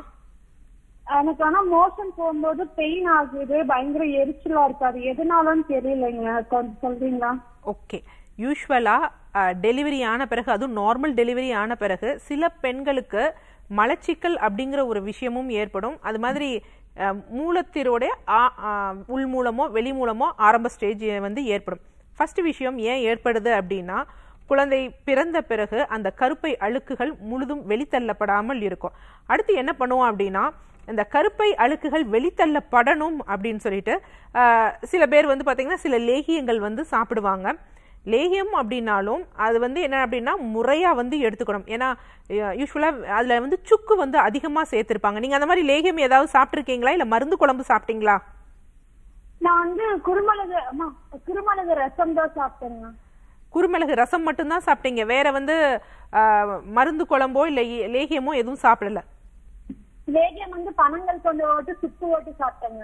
எனக்கு ஆனா மோஷன் போகும்போது பெயின் ஆகுது பயங்கர எரிச்சலா இருக்காது எதனாலன்னு தெரியலங்க கொஞ்சம் சொல்றீங்களா ஓகே யூஸ்வலா டெலிவரி ஆன பிறகு அதுவும் நார்மல் டெலிவரி ஆன பிறகு சில பெண்களுக்கு மலச்சிக்கல் அப்படிங்கிற ஒரு விஷயமும் ஏற்படும் அது மாதிரி மூலத்திரோடைய உள் மூலமோ வெளி மூலமோ ஆரம்ப ஸ்டேஜ் வந்து ஏற்படும் ஃபர்ஸ்ட் விஷயம் ஏன் ஏற்படுது அப்படின்னா குழந்தை பிறந்த பிறகு அந்த கருப்பை அழுக்குகள் முழுதும் வெளித்தள்ளப்படாமல் இருக்கும் அடுத்து என்ன பண்ணுவோம் அப்படின்னா இந்த கருப்பை அழுக்குகள் வெளித்தள்ளப்படணும் அப்படின்னு சொல்லிட்டு சில பேர் வந்து பார்த்திங்கன்னா சில லேகியங்கள் வந்து சாப்பிடுவாங்க லேகியம் அப்படின்னாலும் அது வந்து என்ன அப்படின்னா முறையாக வந்து எடுத்துக்கணும் ஏன்னா யூஸ்வலாக அதில் வந்து சுக்கு வந்து அதிகமாக சேர்த்துருப்பாங்க நீங்கள் அந்த மாதிரி லேகியம் ஏதாவது சாப்பிட்ருக்கீங்களா இல்லை மருந்து குழம்பு சாப்பிட்டீங்களா நான் வந்து குருமிளகு குருமிளகு ரசம் தான் சாப்பிட்டேங்க குருமிளகு ரசம் மட்டும்தான் சாப்பிட்டீங்க வேற வந்து மருந்து குழம்போ இல்லை லேகியமோ எதுவும் சாப்பிடல வேகம் வந்து பணங்கள் கொண்ட ஓட்டு சுத்து ஓட்டு சாப்பிட்டாங்க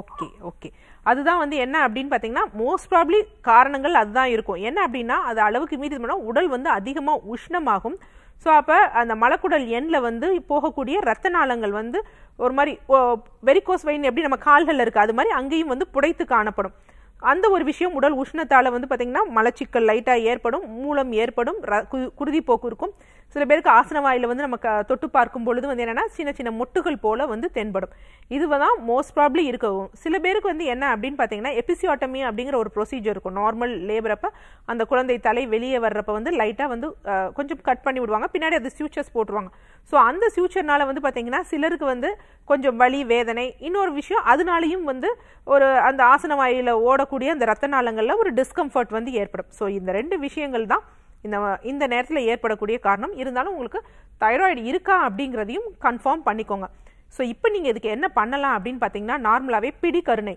ஓகே ஓகே அதுதான் வந்து என்ன அப்படின்னு பார்த்தீங்கன்னா மோஸ்ட் ப்ராப்ளி காரணங்கள் அதுதான் இருக்கும் என்ன அப்படின்னா அது அளவுக்கு மீதி பண்ணால் உடல் வந்து அதிகமாக உஷ்ணமாகும் ஸோ அப்போ அந்த மலக்குடல் எண்ணில் வந்து போகக்கூடிய ரத்த நாளங்கள் வந்து ஒரு மாதிரி வெரிகோஸ் வைன் எப்படி நம்ம கால்களில் இருக்குது அது மாதிரி அங்கேயும் வந்து புடைத்து காணப்படும் அந்த ஒரு விஷயம் உடல் உஷ்ணத்தால் வந்து பார்த்திங்கன்னா மலச்சிக்கல் லைட்டாக ஏற்படும் மூலம் ஏற்படும் குருதி போக்கு இருக்கும் சில பேருக்கு ஆசன வாயில் வந்து நம்ம க தொட்டு பார்க்கும் பொழுது வந்து என்னென்னா சின்ன சின்ன முட்டுகள் போல் வந்து தென்படும் இது தான் மோஸ்ட் ப்ராப்ளி இருக்கவும் சில பேருக்கு வந்து என்ன அப்படின்னு பார்த்தீங்கன்னா எபிசியாட்டமி அப்படிங்கிற ஒரு ப்ரொசீஜர் இருக்கும் நார்மல் லேபரப்ப அந்த குழந்தை தலை வெளியே வர்றப்ப வந்து லைட்டாக வந்து கொஞ்சம் கட் பண்ணி விடுவாங்க பின்னாடி அது ஃபியூச்சர்ஸ் போட்டுருவாங்க ஸோ அந்த ஃபியூச்சர்னால வந்து பார்த்தீங்கன்னா சிலருக்கு வந்து கொஞ்சம் வலி வேதனை இன்னொரு விஷயம் அதனாலையும் வந்து ஒரு அந்த ஆசன வாயில் ஓடக்கூடிய அந்த ரத்த நாளங்களில் ஒரு டிஸ்கம்ஃபர்ட் வந்து ஏற்படும் ஸோ இந்த ரெண்டு விஷயங்கள் தான் இந்த இந்த நேரத்தில் ஏற்படக்கூடிய காரணம் இருந்தாலும் உங்களுக்கு தைராய்டு இருக்கா அப்படிங்கிறதையும் கன்ஃபார்ம் பண்ணிக்கோங்க ஸோ இப்போ நீங்கள் இதுக்கு என்ன பண்ணலாம் அப்படின்னு பார்த்தீங்கன்னா நார்மலாகவே பிடி கருணை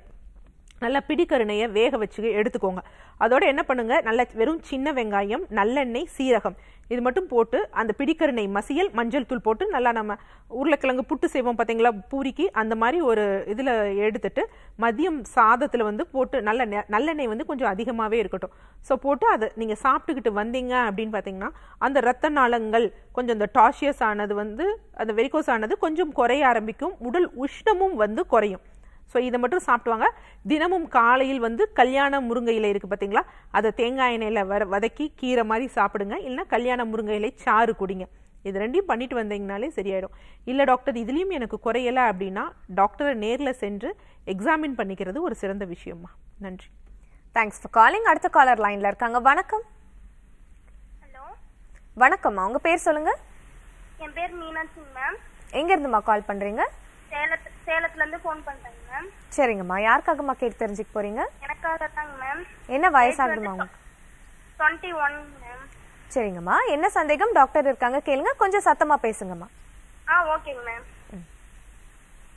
நல்லா பிடிக்கருணையை வேக வச்சு எடுத்துக்கோங்க அதோட என்ன பண்ணுங்கள் நல்லா வெறும் சின்ன வெங்காயம் நல்லெண்ணெய் சீரகம் இது மட்டும் போட்டு அந்த பிடிக்கருணை மசியல் மஞ்சள் தூள் போட்டு நல்லா நம்ம உருளைக்கிழங்கு புட்டு செய்வோம் பார்த்தீங்களா பூரிக்கு அந்த மாதிரி ஒரு இதில் எடுத்துட்டு மதியம் சாதத்தில் வந்து போட்டு நல்ல நல்லெண்ணெய் வந்து கொஞ்சம் அதிகமாகவே இருக்கட்டும் ஸோ போட்டு அதை நீங்கள் சாப்பிட்டுக்கிட்டு வந்தீங்க அப்படின்னு பார்த்தீங்கன்னா அந்த ரத்த நாளங்கள் கொஞ்சம் இந்த டாஷியஸ் ஆனது வந்து அந்த வெரிகோஸ் ஆனது கொஞ்சம் குறைய ஆரம்பிக்கும் உடல் உஷ்ணமும் வந்து குறையும் ஸோ இதை மட்டும் சாப்பிடுவாங்க தினமும் காலையில் வந்து கல்யாண முருங்கை இலை இருக்குது பார்த்தீங்களா அதை தேங்காய் எண்ணெயில் வர வதக்கி கீரை மாதிரி சாப்பிடுங்க இல்லைனா கல்யாண முருங்கை இலை சாறு குடிங்க இது ரெண்டையும் பண்ணிட்டு வந்தீங்கனாலே சரியாயிடும் இல்லை டாக்டர் இதுலேயும் எனக்கு குறையலை அப்படின்னா டாக்டரை நேரில் சென்று எக்ஸாமின் பண்ணிக்கிறது ஒரு சிறந்த விஷயம்மா நன்றி தேங்க்ஸ் ஃபார் காலிங் அடுத்த காலர் லைனில் இருக்காங்க வணக்கம் ஹலோ வணக்கம்மா உங்கள் பேர் சொல்லுங்கள் என் பேர் மீனா மேம் எங்கேருந்துமா கால் பண்ணுறீங்க சேலத்து சேலத்துலேருந்து ஃபோன் பண்ணுறேங்க சரிங்கம்மா யாருக்காகம்மா கேட்டு தெரிஞ்சுக்க போறீங்க எனக்காக தாங்க மேம் என்ன வயசாகுதுமா டுவெண்ட்டி ஒன் மேம் சரிங்கம்மா என்ன சந்தேகம் டாக்டர் இருக்காங்க கேளுங்க கொஞ்சம் சத்தமா பேசுங்கம்மா ஆ ஓகேங்க மேம்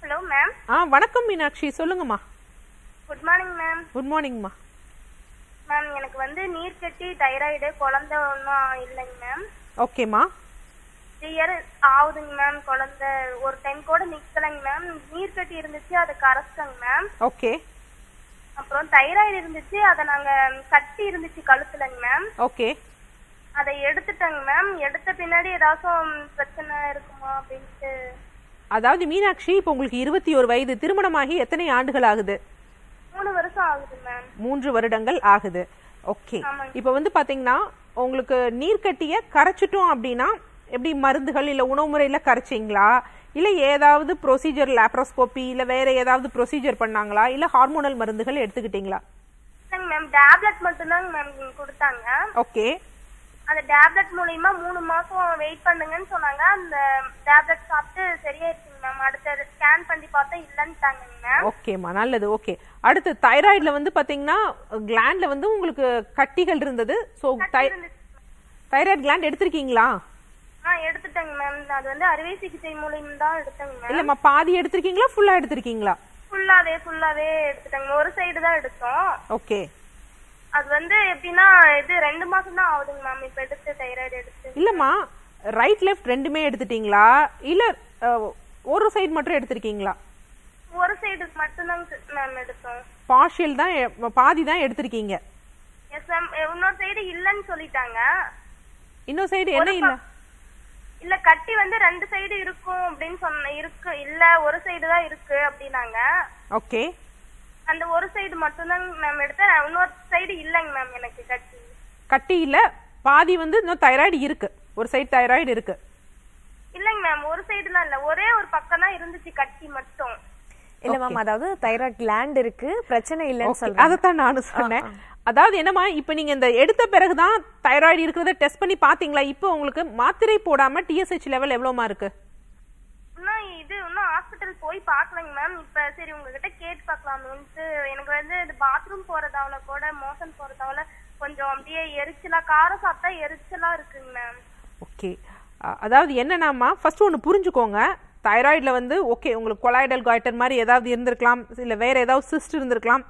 ஹலோ மேம் ஆ வணக்கம் மீனாட்சி சொல்லுங்கம்மா குட் மார்னிங் மேம் குட் மார்னிங்மா மேம் எனக்கு வந்து நீர் கட்டி தைராய்டு குழந்தை ஒன்றும் இல்லைங்க மேம் ஓகேம்மா த்ரீ இயர் ஆகுதுங்க மேம் குழந்தை ஒரு டைம் கூட நிக்கலைங்க மேம் நீர் கட்டி இருந்துச்சு அதை கரைச்சிட்டங்க மேம் ஓகே அப்புறம் தைராய்டு இருந்துச்சு அதை நாங்க கட்டி இருந்துச்சு கழுத்துலங்க மேம் ஓகே அதை எடுத்துட்டங்க மேம் எடுத்த பின்னாடி ஏதாச்சும் பிரச்சனை இருக்குமா அப்படின்ட்டு அதாவது மீனாட்சி இப்போ உங்களுக்கு இருபத்தி ஒரு வயது திருமணமாகி எத்தனை ஆண்டுகள் ஆகுது மூணு வருஷம் ஆகுது மேம் மூன்று வருடங்கள் ஆகுது ஓகே இப்போ வந்து பாத்தீங்கன்னா உங்களுக்கு நீர்க்கட்டிய கரைச்சிட்டோம் அப்படின்னா எப்படி மருந்துகள் இல்லை உணவு முறையில் கரைச்சிங்களா இல்லை ஏதாவது ப்ரொசீஜர் லேப்ரோஸ்கோப்பி இல்லை வேற ஏதாவது ப்ரொசீஜர் பண்ணாங்களா இல்லை ஹார்மோனல் மருந்துகள் எடுத்துக்கிட்டீங்களா மேம் டேப்லெட் மட்டும்தாங்க மேம் கொடுத்தாங்க ஓகே அந்த டேப்லெட் மூலியமா மூணு மாசம் வெயிட் பண்ணுங்கன்னு சொன்னாங்க அந்த டேப்லெட் சாப்பிட்டு சரியாயிருச்சுங்க மேம் அடுத்தது ஸ்கேன் பண்ணி பார்த்தா இல்லன்ட்டாங்க ஓகேம்மா நல்லது ஓகே அடுத்து தைராய்டில் வந்து பார்த்தீங்கன்னா கிளாண்ட்ல வந்து உங்களுக்கு கட்டிகள் இருந்தது ஸோ தைராய்டு கிளாண்ட் எடுத்திருக்கீங்களா எடுத்துட்டேங்க மேம் அது வந்து அறுவை சிகிச்சை மூலியம் தான் எடுத்தேங்க மேம் இல்லம்மா பாதி எடுத்திருக்கீங்களா ஃபுல்லா எடுத்திருக்கீங்களா ஃபுல்லாவே ஃபுல்லாவே எடுத்துட்டேங்க ஒரு சைடு தான் எடுத்தோம் ஓகே அது வந்து எப்படின்னா இது ரெண்டு மாசம் தான் ஆகுதுங்க மேம் இப்ப எடுத்து தைராய்டு எடுத்து இல்லம்மா ரைட் லெஃப்ட் ரெண்டுமே எடுத்துட்டீங்களா இல்ல ஒரு சைடு மட்டும் எடுத்திருக்கீங்களா ஒரு சைடு மட்டும் தான் மேம் எடுத்தோம் பார்ஷியல் தான் பாதி தான் எடுத்திருக்கீங்க எஸ் மேம் இன்னொரு சைடு இல்லன்னு சொல்லிட்டாங்க இன்னொரு சைடு என்ன இல்லை இல்ல கட்டி வந்து ரெண்டு சைடு இருக்கும் அப்படின்னு சொன்ன இருக்கு இல்ல ஒரு சைடு தான் இருக்கு அப்படின்னாங்க ஓகே அந்த ஒரு சைடு மட்டும் தான் மேம் எடுத்தேன் இன்னொரு சைடு இல்லைங்க மேம் எனக்கு கட்டி கட்டி இல்ல பாதி வந்து இன்னும் தைராய்டு இருக்கு ஒரு சைடு தைராய்டு இருக்கு இல்லைங்க மேம் ஒரு சைடுலாம் இல்ல ஒரே ஒரு பக்கம் தான் இருந்துச்சு கட்டி மட்டும் இல்ல மேம் அதாவது தைராய்ட் கிளாண்ட் இருக்கு பிரச்சனை இல்லைன்னு சொல்றேன் அதைத்தான் நானும் சொன்னேன் அதாவது என்னமா இப்போ நீங்க இந்த எடுத்த பிறகு தான் தைராய்டு இருக்கிறத டெஸ்ட் பண்ணி பாத்தீங்களா இப்போ உங்களுக்கு மாத்திரை போடாம டிஎஸ்ஹெச் லெவல் எவ்வளோமா இருக்கு இது இன்னும் ஹாஸ்பிட்டல் போய் பார்க்கலங்க மேம் இப்ப சரி உங்ககிட்ட கேட்டு பார்க்கலாமேன்ட்டு எனக்கு வந்து இந்த பாத்ரூம் போறதாவில கூட மோசன் போறதாவில கொஞ்சம் அப்படியே எரிச்சலா காரம் சாப்பிட்டா எரிச்சலா இருக்குங்க மேம் ஓகே அதாவது என்னன்னாமா ஃபர்ஸ்ட் ஒன்று புரிஞ்சுக்கோங்க தைராய்டில் வந்து ஓகே உங்களுக்கு கொலாய்டல் காய்டர் மாதிரி ஏதாவது இருந்திருக்கலாம் இல்லை வேறு ஏதாவது சிஸ்ட் இருந்திருக்கலாம்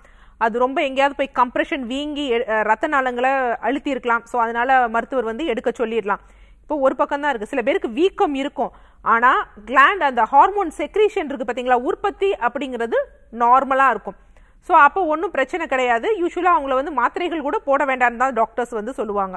அது ரொம்ப எங்கேயாவது போய் கம்ப்ரெஷன் வீங்கி ரத்த நாளங்களை அழுத்தியிருக்கலாம் ஸோ அதனால் மருத்துவர் வந்து எடுக்க சொல்லிடலாம் இப்போ ஒரு பக்கம் தான் இருக்குது சில பேருக்கு வீக்கம் இருக்கும் ஆனால் கிளாண்ட் அந்த ஹார்மோன் செக்ரீஷன் இருக்குது பார்த்தீங்களா உற்பத்தி அப்படிங்கிறது நார்மலாக இருக்கும் ஸோ அப்போ ஒன்றும் பிரச்சனை கிடையாது யூஸ்வலாக அவங்கள வந்து மாத்திரைகள் கூட போட வேண்டாம்னு தான் டாக்டர்ஸ் வந்து சொல்லுவாங்க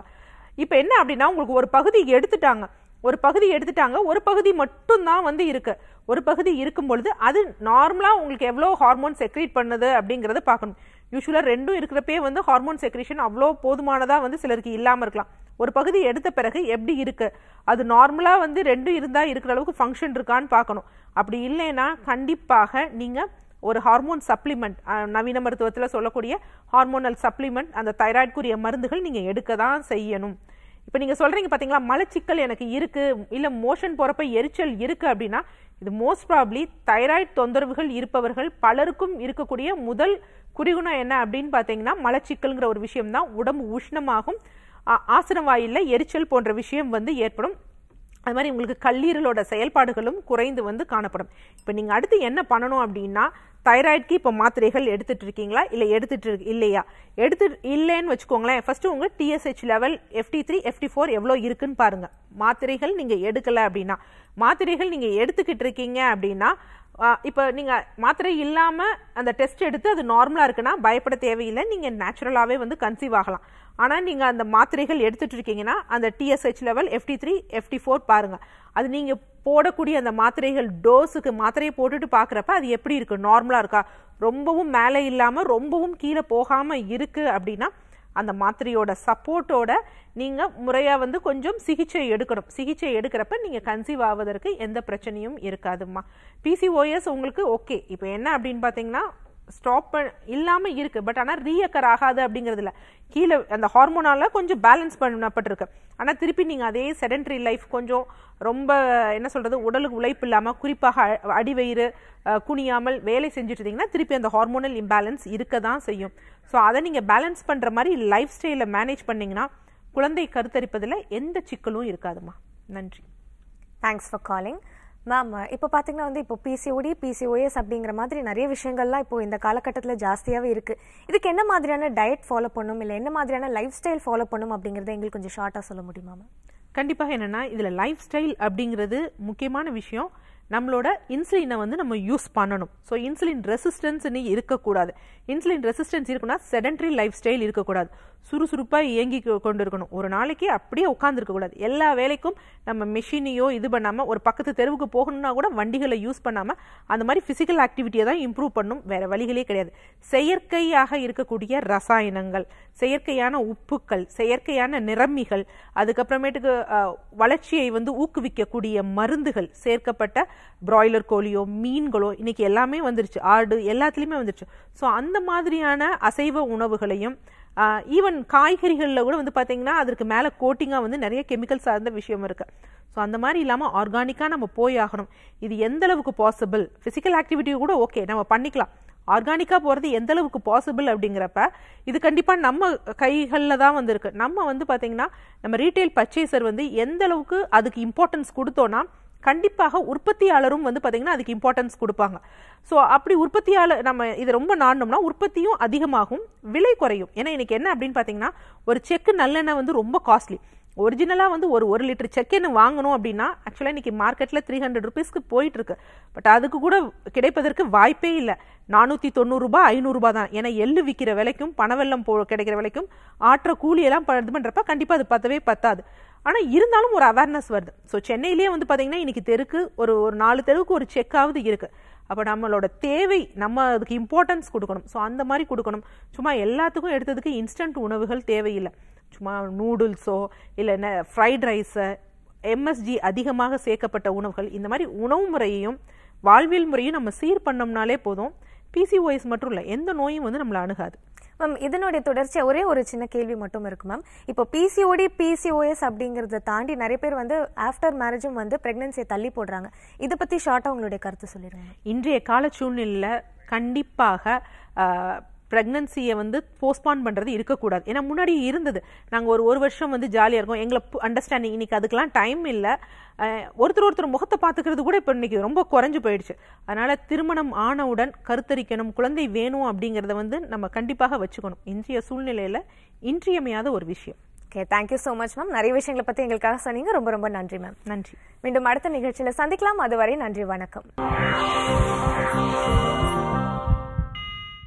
இப்போ என்ன அப்படின்னா உங்களுக்கு ஒரு பகுதி எடுத்துட்டாங்க ஒரு பகுதி எடுத்துட்டாங்க ஒரு பகுதி மட்டும்தான் வந்து இருக்கு ஒரு பகுதி இருக்கும் பொழுது அது நார்மலாக உங்களுக்கு எவ்வளோ ஹார்மோன் செக்ரீட் பண்ணுது அப்படிங்கிறத பார்க்கணும் யூஸ்வலாக ரெண்டும் இருக்கிறப்பே வந்து ஹார்மோன் செக்ரேஷன் அவ்வளோ போதுமானதாக வந்து சிலருக்கு இல்லாமல் இருக்கலாம் ஒரு பகுதி எடுத்த பிறகு எப்படி இருக்குது அது நார்மலாக வந்து ரெண்டும் இருந்தால் இருக்கிற அளவுக்கு ஃபங்க்ஷன் இருக்கான்னு பார்க்கணும் அப்படி இல்லைன்னா கண்டிப்பாக நீங்கள் ஒரு ஹார்மோன் சப்ளிமெண்ட் நவீன மருத்துவத்தில் சொல்லக்கூடிய ஹார்மோனல் சப்ளிமெண்ட் அந்த தைராய்டுக்குரிய மருந்துகள் நீங்கள் எடுக்க தான் செய்யணும் இப்போ நீங்கள் சொல்கிறீங்க பார்த்தீங்களா மலச்சிக்கல் எனக்கு இருக்குது இல்லை மோஷன் போகிறப்ப எரிச்சல் இருக்குது அப்படின்னா இது மோஸ்ட் ப்ராப்ளி தைராய்டு தொந்தரவுகள் இருப்பவர்கள் பலருக்கும் இருக்கக்கூடிய முதல் குறிகுணம் என்ன அப்படின்னு பார்த்தீங்கன்னா மலச்சிக்கல்ங்கிற ஒரு விஷயம் தான் உடம்பு உஷ்ணமாகும் வாயிலில் எரிச்சல் போன்ற விஷயம் வந்து ஏற்படும் அது மாதிரி உங்களுக்கு கல்லீரலோட செயல்பாடுகளும் குறைந்து வந்து காணப்படும் இப்போ நீங்கள் அடுத்து என்ன பண்ணணும் அப்படின்னா தைராய்டுக்கு இப்போ மாத்திரைகள் எடுத்துட்டு இருக்கீங்களா இல்லை எடுத்துட்டு இருக்கு இல்லையா எடுத்து இல்லைன்னு வச்சுக்கோங்களேன் ஃபர்ஸ்ட் உங்கள் TSH level FT three FT four எவ்வளோ இருக்குன்னு பாருங்க மாத்திரைகள் நீங்கள் எடுக்கலை அப்படின்னா மாத்திரைகள் நீங்கள் எடுத்துக்கிட்டு இருக்கீங்க அப்படின்னா இப்போ நீங்கள் மாத்திரை இல்லாமல் அந்த டெஸ்ட் எடுத்து அது நார்மலாக இருக்குன்னா பயப்பட தேவையில்லை நீங்கள் நேச்சுரலாகவே வந்து கன்சீவ் ஆகலாம் ஆனால் நீங்கள் அந்த மாத்திரைகள் எடுத்துகிட்டு இருக்கீங்கன்னா அந்த TSH level FT three FT four பாருங்கள் அது நீங்கள் போடக்கூடிய அந்த மாத்திரைகள் டோஸுக்கு மாத்திரையை போட்டுட்டு பார்க்குறப்ப அது எப்படி இருக்குது நார்மலாக இருக்கா ரொம்பவும் மேலே இல்லாமல் ரொம்பவும் கீழே போகாமல் இருக்குது அப்படின்னா அந்த மாத்திரையோட சப்போர்ட்டோட நீங்கள் முறையாக வந்து கொஞ்சம் சிகிச்சை எடுக்கணும் சிகிச்சை எடுக்கிறப்ப நீங்கள் கன்சீவ் ஆவதற்கு எந்த பிரச்சனையும் இருக்காதுமா பிசிஓஎஸ் உங்களுக்கு ஓகே இப்போ என்ன அப்படின்னு பார்த்தீங்கன்னா ஸ்டாப் இல்லாமல் இருக்குது பட் ஆனால் ரீஎக்கர் ஆகாது அப்படிங்கிறது இல்லை கீழே அந்த ஹார்மோனால் கொஞ்சம் பேலன்ஸ் பண்ணப்பட்டிருக்கு ஆனால் திருப்பி நீங்கள் அதே செடன்ட்ரி லைஃப் கொஞ்சம் ரொம்ப என்ன சொல்கிறது உடலுக்கு உழைப்பு இல்லாமல் குறிப்பாக அடிவயிறு குனியாமல் வேலை செஞ்சுட்டு திருப்பி அந்த ஹார்மோனல் இம்பேலன்ஸ் இருக்க தான் செய்யும் ஸோ அதை நீங்கள் பேலன்ஸ் பண்ணுற மாதிரி லைஃப் ஸ்டைலில் மேனேஜ் பண்ணிங்கன்னா குழந்தை கருத்தரிப்பதில் எந்த சிக்கலும் இருக்காதுமா நன்றி தேங்க்ஸ் ஃபார் காலிங் மேம் இப்போ பார்த்தீங்கன்னா வந்து இப்போ பிசிஓடி பிசிஓஎஸ் அப்படிங்கிற மாதிரி நிறைய விஷயங்கள்லாம் இப்போ இந்த காலகட்டத்தில் ஜாஸ்தியாகவே இருக்குது இதுக்கு என்ன மாதிரியான டயட் ஃபாலோ பண்ணும் இல்லை என்ன மாதிரியான லைஃப் ஸ்டைல் ஃபாலோ பண்ணும் அப்படிங்கிறத எங்களுக்கு கொஞ்சம் ஷார்ட்டாக சொல்ல முடியுமா மேம் கண்டிப்பாக என்னென்னா இதில் லைஃப் ஸ்டைல் அப்படிங்கிறது முக்கியமான விஷயம் நம்மளோட இன்சுலினை வந்து நம்ம யூஸ் பண்ணணும் ஸோ இன்சுலின் ரெசிஸ்டன்ஸ் நீ இருக்கக்கூடாது இன்சுலின் ரெசிஸ்டன்ஸ் இருக்குன்னா செடன்ட்ரி லைஃப் ஸ்டைல் இருக்கக்கூடாது சுறுசுறுப்பாக இயங்கி கொண்டிருக்கணும் ஒரு நாளைக்கு அப்படியே உட்காந்துருக்கக்கூடாது எல்லா வேலைக்கும் நம்ம மிஷினையோ இது பண்ணாமல் ஒரு பக்கத்து தெருவுக்கு போகணும்னா கூட வண்டிகளை யூஸ் பண்ணாமல் அந்த மாதிரி ஃபிசிக்கல் ஆக்டிவிட்டியை தான் இம்ப்ரூவ் பண்ணணும் வேறு வழிகளே கிடையாது செயற்கையாக இருக்கக்கூடிய ரசாயனங்கள் செயற்கையான உப்புக்கள் செயற்கையான நிறமிகள் அதுக்கப்புறமேட்டுக்கு வளர்ச்சியை வந்து ஊக்குவிக்கக்கூடிய மருந்துகள் சேர்க்கப்பட்ட பிராய்லர் கோழியோ மீன்களோ இன்னைக்கு எல்லாமே வந்துருச்சு ஆடு எல்லாத்துலேயுமே வந்துருச்சு ஸோ அந்த மாதிரியான அசைவ உணவுகளையும் ஈவன் காய்கறிகளில் கூட வந்து பார்த்திங்கன்னா அதற்கு மேலே கோட்டிங்காக வந்து நிறைய கெமிக்கல் சார்ந்த விஷயம் இருக்குது ஸோ அந்த மாதிரி இல்லாமல் ஆர்கானிக்காக நம்ம போய் ஆகணும் இது எந்த அளவுக்கு பாசிபிள் ஃபிசிக்கல் ஆக்டிவிட்டி கூட ஓகே நம்ம பண்ணிக்கலாம் ஆர்கானிக்காக போகிறது எந்த அளவுக்கு பாசிபிள் அப்படிங்கிறப்ப இது கண்டிப்பாக நம்ம கைகளில் தான் வந்துருக்கு நம்ம வந்து பார்த்திங்கன்னா நம்ம ரீட்டைல் பர்ச்சேசர் வந்து எந்த அளவுக்கு அதுக்கு இம்பார்ட்டன்ஸ் கொடுத்தோன்னா கண்டிப்பாக உற்பத்தியாளரும் வந்து பார்த்திங்கன்னா அதுக்கு இம்பார்ட்டன்ஸ் கொடுப்பாங்க ஸோ அப்படி உற்பத்தியாளர் நம்ம இதை ரொம்ப நாடணும்னா உற்பத்தியும் அதிகமாகும் விலை குறையும் ஏன்னா இன்றைக்கி என்ன அப்படின்னு பார்த்தீங்கன்னா ஒரு செக்கு நல்லெண்ணெய் வந்து ரொம்ப காஸ்ட்லி ஒரிஜினலாக வந்து ஒரு ஒரு லிட்டர் என்ன வாங்கணும் அப்படின்னா ஆக்சுவலாக இன்றைக்கி மார்க்கெட்டில் த்ரீ ஹண்ட்ரட் ருபீஸ்க்கு போயிட்டுருக்கு பட் அதுக்கு கூட கிடைப்பதற்கு வாய்ப்பே இல்லை நானூற்றி தொண்ணூறுரூபா ஐநூறுரூபா தான் ஏன்னா எள்ளு விற்கிற விலைக்கும் பணவெல்லம் போ கிடைக்கிற விலைக்கும் ஆற்ற கூலியெல்லாம் இது பண்ணுறப்ப கண்டிப்பாக அது பத்தவே பத்தாது ஆனால் இருந்தாலும் ஒரு அவேர்னஸ் வருது ஸோ சென்னையிலேயே வந்து பார்த்திங்கன்னா இன்றைக்கி தெருக்கு ஒரு ஒரு நாலு தெருவுக்கு ஒரு செக்காவது இருக்குது அப்போ நம்மளோட தேவை நம்ம அதுக்கு இம்பார்ட்டன்ஸ் கொடுக்கணும் ஸோ அந்த மாதிரி கொடுக்கணும் சும்மா எல்லாத்துக்கும் எடுத்ததுக்கு இன்ஸ்டன்ட் உணவுகள் தேவையில்லை சும்மா நூடுல்ஸோ இல்லை ஃப்ரைட் ரைஸை எம்எஸ்ஜி அதிகமாக சேர்க்கப்பட்ட உணவுகள் இந்த மாதிரி உணவு முறையையும் வாழ்வியல் முறையும் நம்ம சீர் பண்ணோம்னாலே போதும் பிசிஓஎஸ் மட்டும் இல்லை எந்த நோயும் வந்து நம்மளை அணுகாது மேம் இதனுடைய தொடர்ச்சியாக ஒரே ஒரு சின்ன கேள்வி மட்டும் இருக்கு மேம் இப்போ பிசிஓடி பிசிஓஎஸ் அப்படிங்கிறத தாண்டி நிறைய பேர் வந்து ஆஃப்டர் மேரேஜும் வந்து ப்ரெக்னென்சியை தள்ளி போடுறாங்க இதை பற்றி ஷார்ட்டாக உங்களுடைய கருத்து சொல்லிடுங்க இன்றைய கால சூழ்நிலையில கண்டிப்பாக ப்ரெக்னன்சியை வந்து போஸ்ட்பான் பண்ணுறது இருக்கக்கூடாது ஏன்னா முன்னாடி இருந்தது நாங்கள் ஒரு ஒரு வருஷம் வந்து ஜாலியாக இருக்கோம் எங்களை அண்டர்ஸ்டாண்டிங் இன்றைக்கி அதுக்கெலாம் டைம் இல்லை ஒருத்தர் ஒருத்தர் முகத்தை பார்த்துக்கிறது கூட இப்போ இன்றைக்கி ரொம்ப குறைஞ்சி போயிடுச்சு அதனால் திருமணம் ஆனவுடன் கருத்தரிக்கணும் குழந்தை வேணும் அப்படிங்கிறத வந்து நம்ம கண்டிப்பாக வச்சுக்கணும் இன்றைய சூழ்நிலையில் இன்றியமையாத ஒரு விஷயம் okay thank you so much ma'am நிறைய விஷயங்களை பற்றி எங்களுக்காக சொன்னீங்க ரொம்ப ரொம்ப நன்றி மேம் நன்றி மீண்டும் அடுத்த நிகழ்ச்சியில் சந்திக்கலாம் அதுவரை நன்றி வணக்கம்